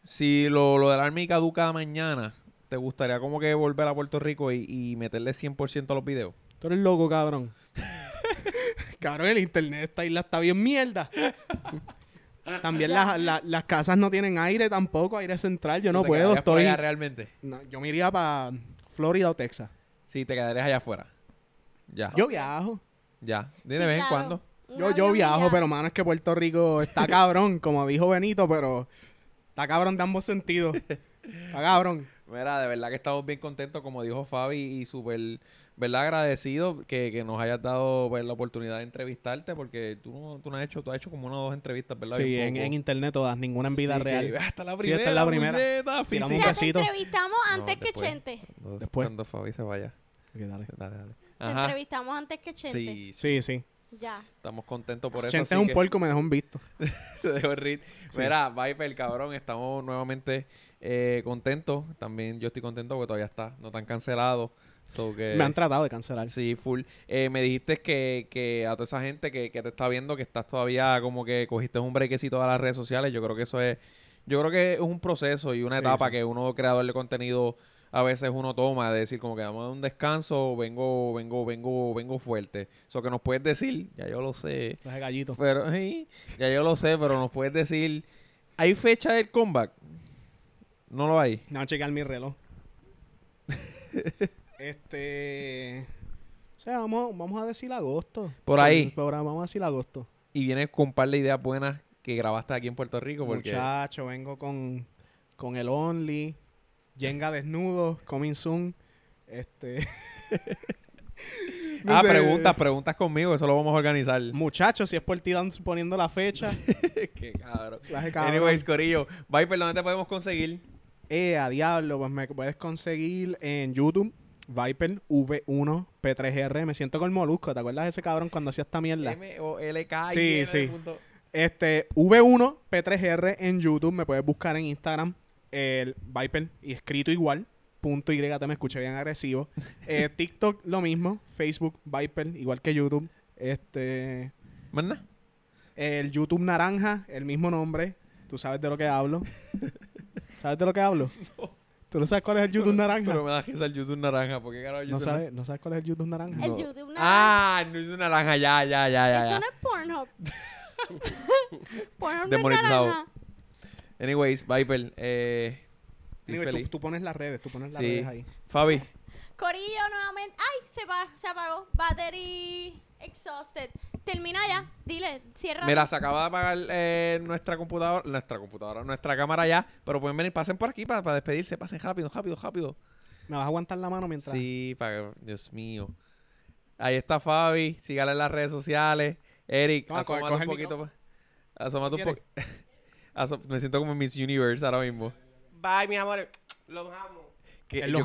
si lo, lo del armi caduca mañana, ¿Te gustaría como que volver a Puerto Rico y, meterle 100% a los videos? Tú eres loco, cabrón. cabrón, el internet de esta isla está bien mierda. También las, casas no tienen aire tampoco, aire central. Yo no puedo, estoy. realmente? No, yo me iría para Florida o Texas. Sí, te quedarías allá afuera. Ya. Yo viajo. Ya. Dime, de vez en cuando. Yo, yo viajo, pero mano, es que Puerto Rico está cabrón, como dijo Benito, pero está cabrón de ambos sentidos. Está cabrón. Mira, de verdad que estamos bien contentos, como dijo Fabi, y súper, ¿verdad? Agradecido que, que nos hayas dado pues, la oportunidad de entrevistarte, porque tú, no, tú no has hecho, tú has hecho como una o dos entrevistas, ¿verdad? Sí, en, en, internet todas, ninguna en vida sí, real. hasta la primera. Sí, hasta la primera. Te entrevistamos antes que Chente. Después. Cuando Fabi se vaya. dale. Dale, dale. Te entrevistamos antes que Chente. Sí, sí. sí. Ya. Estamos contentos por eso. Chente es un me dejó un visto. Te dejó el rit. Sí. Mira, cabrón, estamos nuevamente eh, contento, también yo estoy contento porque todavía está, no tan cancelado. me han tratado de cancelar. Sí, full. Eh, me dijiste que, que, a toda esa gente que, te está viendo, que estás todavía como que cogiste un brequecito a las redes sociales. Yo creo que eso es, yo creo que es un proceso y una etapa que uno creador de contenido a veces uno toma de decir como que vamos a un descanso, vengo, vengo, vengo, vengo fuerte. Eso que nos puedes decir, ya yo lo sé. Los gallitos. Pero, ya yo lo sé, pero nos puedes decir, ¿hay fecha del comeback? No lo hay. No, checar mi reloj. este. O sea, vamos, vamos a decir agosto. Por ahí. ahora vamos a decir agosto. Y vienes con un par de ideas buenas que grabaste aquí en Puerto Rico. Porque... Muchacho, vengo con, el Only, Jenga desnudo, Coming Soon. Este. ah, preguntas, preguntas conmigo, eso lo vamos a organizar. Muchachos, si es por ti, dan poniendo la fecha. Qué cabrón. cabrón. Anyways, Corillo, Viper, ¿dónde te podemos conseguir? Eh, a diablo, pues me puedes conseguir en YouTube. Viper V1 P3R. Me siento con el molusco. ¿Te acuerdas de ese cabrón cuando hacía esta mierda? M-O-L-K. Sí, sí. Este, V1 P3R en YouTube. Me puedes buscar en Instagram. El Viper. Y escrito igual. Punto Y. Te me escuché bien agresivo. Eh, TikTok, lo mismo. Facebook, Viper. Igual que YouTube. Este. El YouTube Naranja. El mismo nombre. Tú sabes de lo que hablo. ¿Sabes de lo que hablo? ¿Tú no sabes cuál es el YouTube naranja? Pero me que es el YouTube naranja, qué claro, YouTube no sabes, naranja. ¿No sabes cuál es el YouTube naranja? No. El YouTube naranja. Ah, el YouTube naranja, ya, ya, ya, ya. Eso no es Pornhub. Pornhub es naranja. Anyways, Viper, eh... tú, pones las redes, tú pones las redes ahí. Fabi. Corillo nuevamente. ¡Ay! Se, va, se apagó. Battery exhausted termina ya. Dile, cierra. Mira, se acaba de apagar eh, nuestra computadora, nuestra computadora, nuestra cámara ya. Pero pueden venir, pasen por aquí para, despedirse. Pasen rápido, rápido, rápido. ¿Me vas a aguantar la mano mientras? Sí, Dios mío. Ahí está Fabi. Sígale en las redes sociales. Eric, asómate un poquito. asómate un poquito. Me siento como Miss Universe ahora mismo. Bye, mi amor. Los amo. Él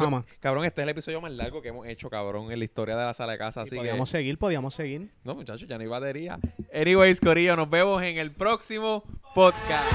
Cabrón, este es el episodio más largo que hemos hecho, cabrón, en la historia de la sala de casa. Y podíamos seguir, podíamos seguir. No, muchachos, ya no hay batería. Anyways, Corillo, nos vemos en el próximo podcast.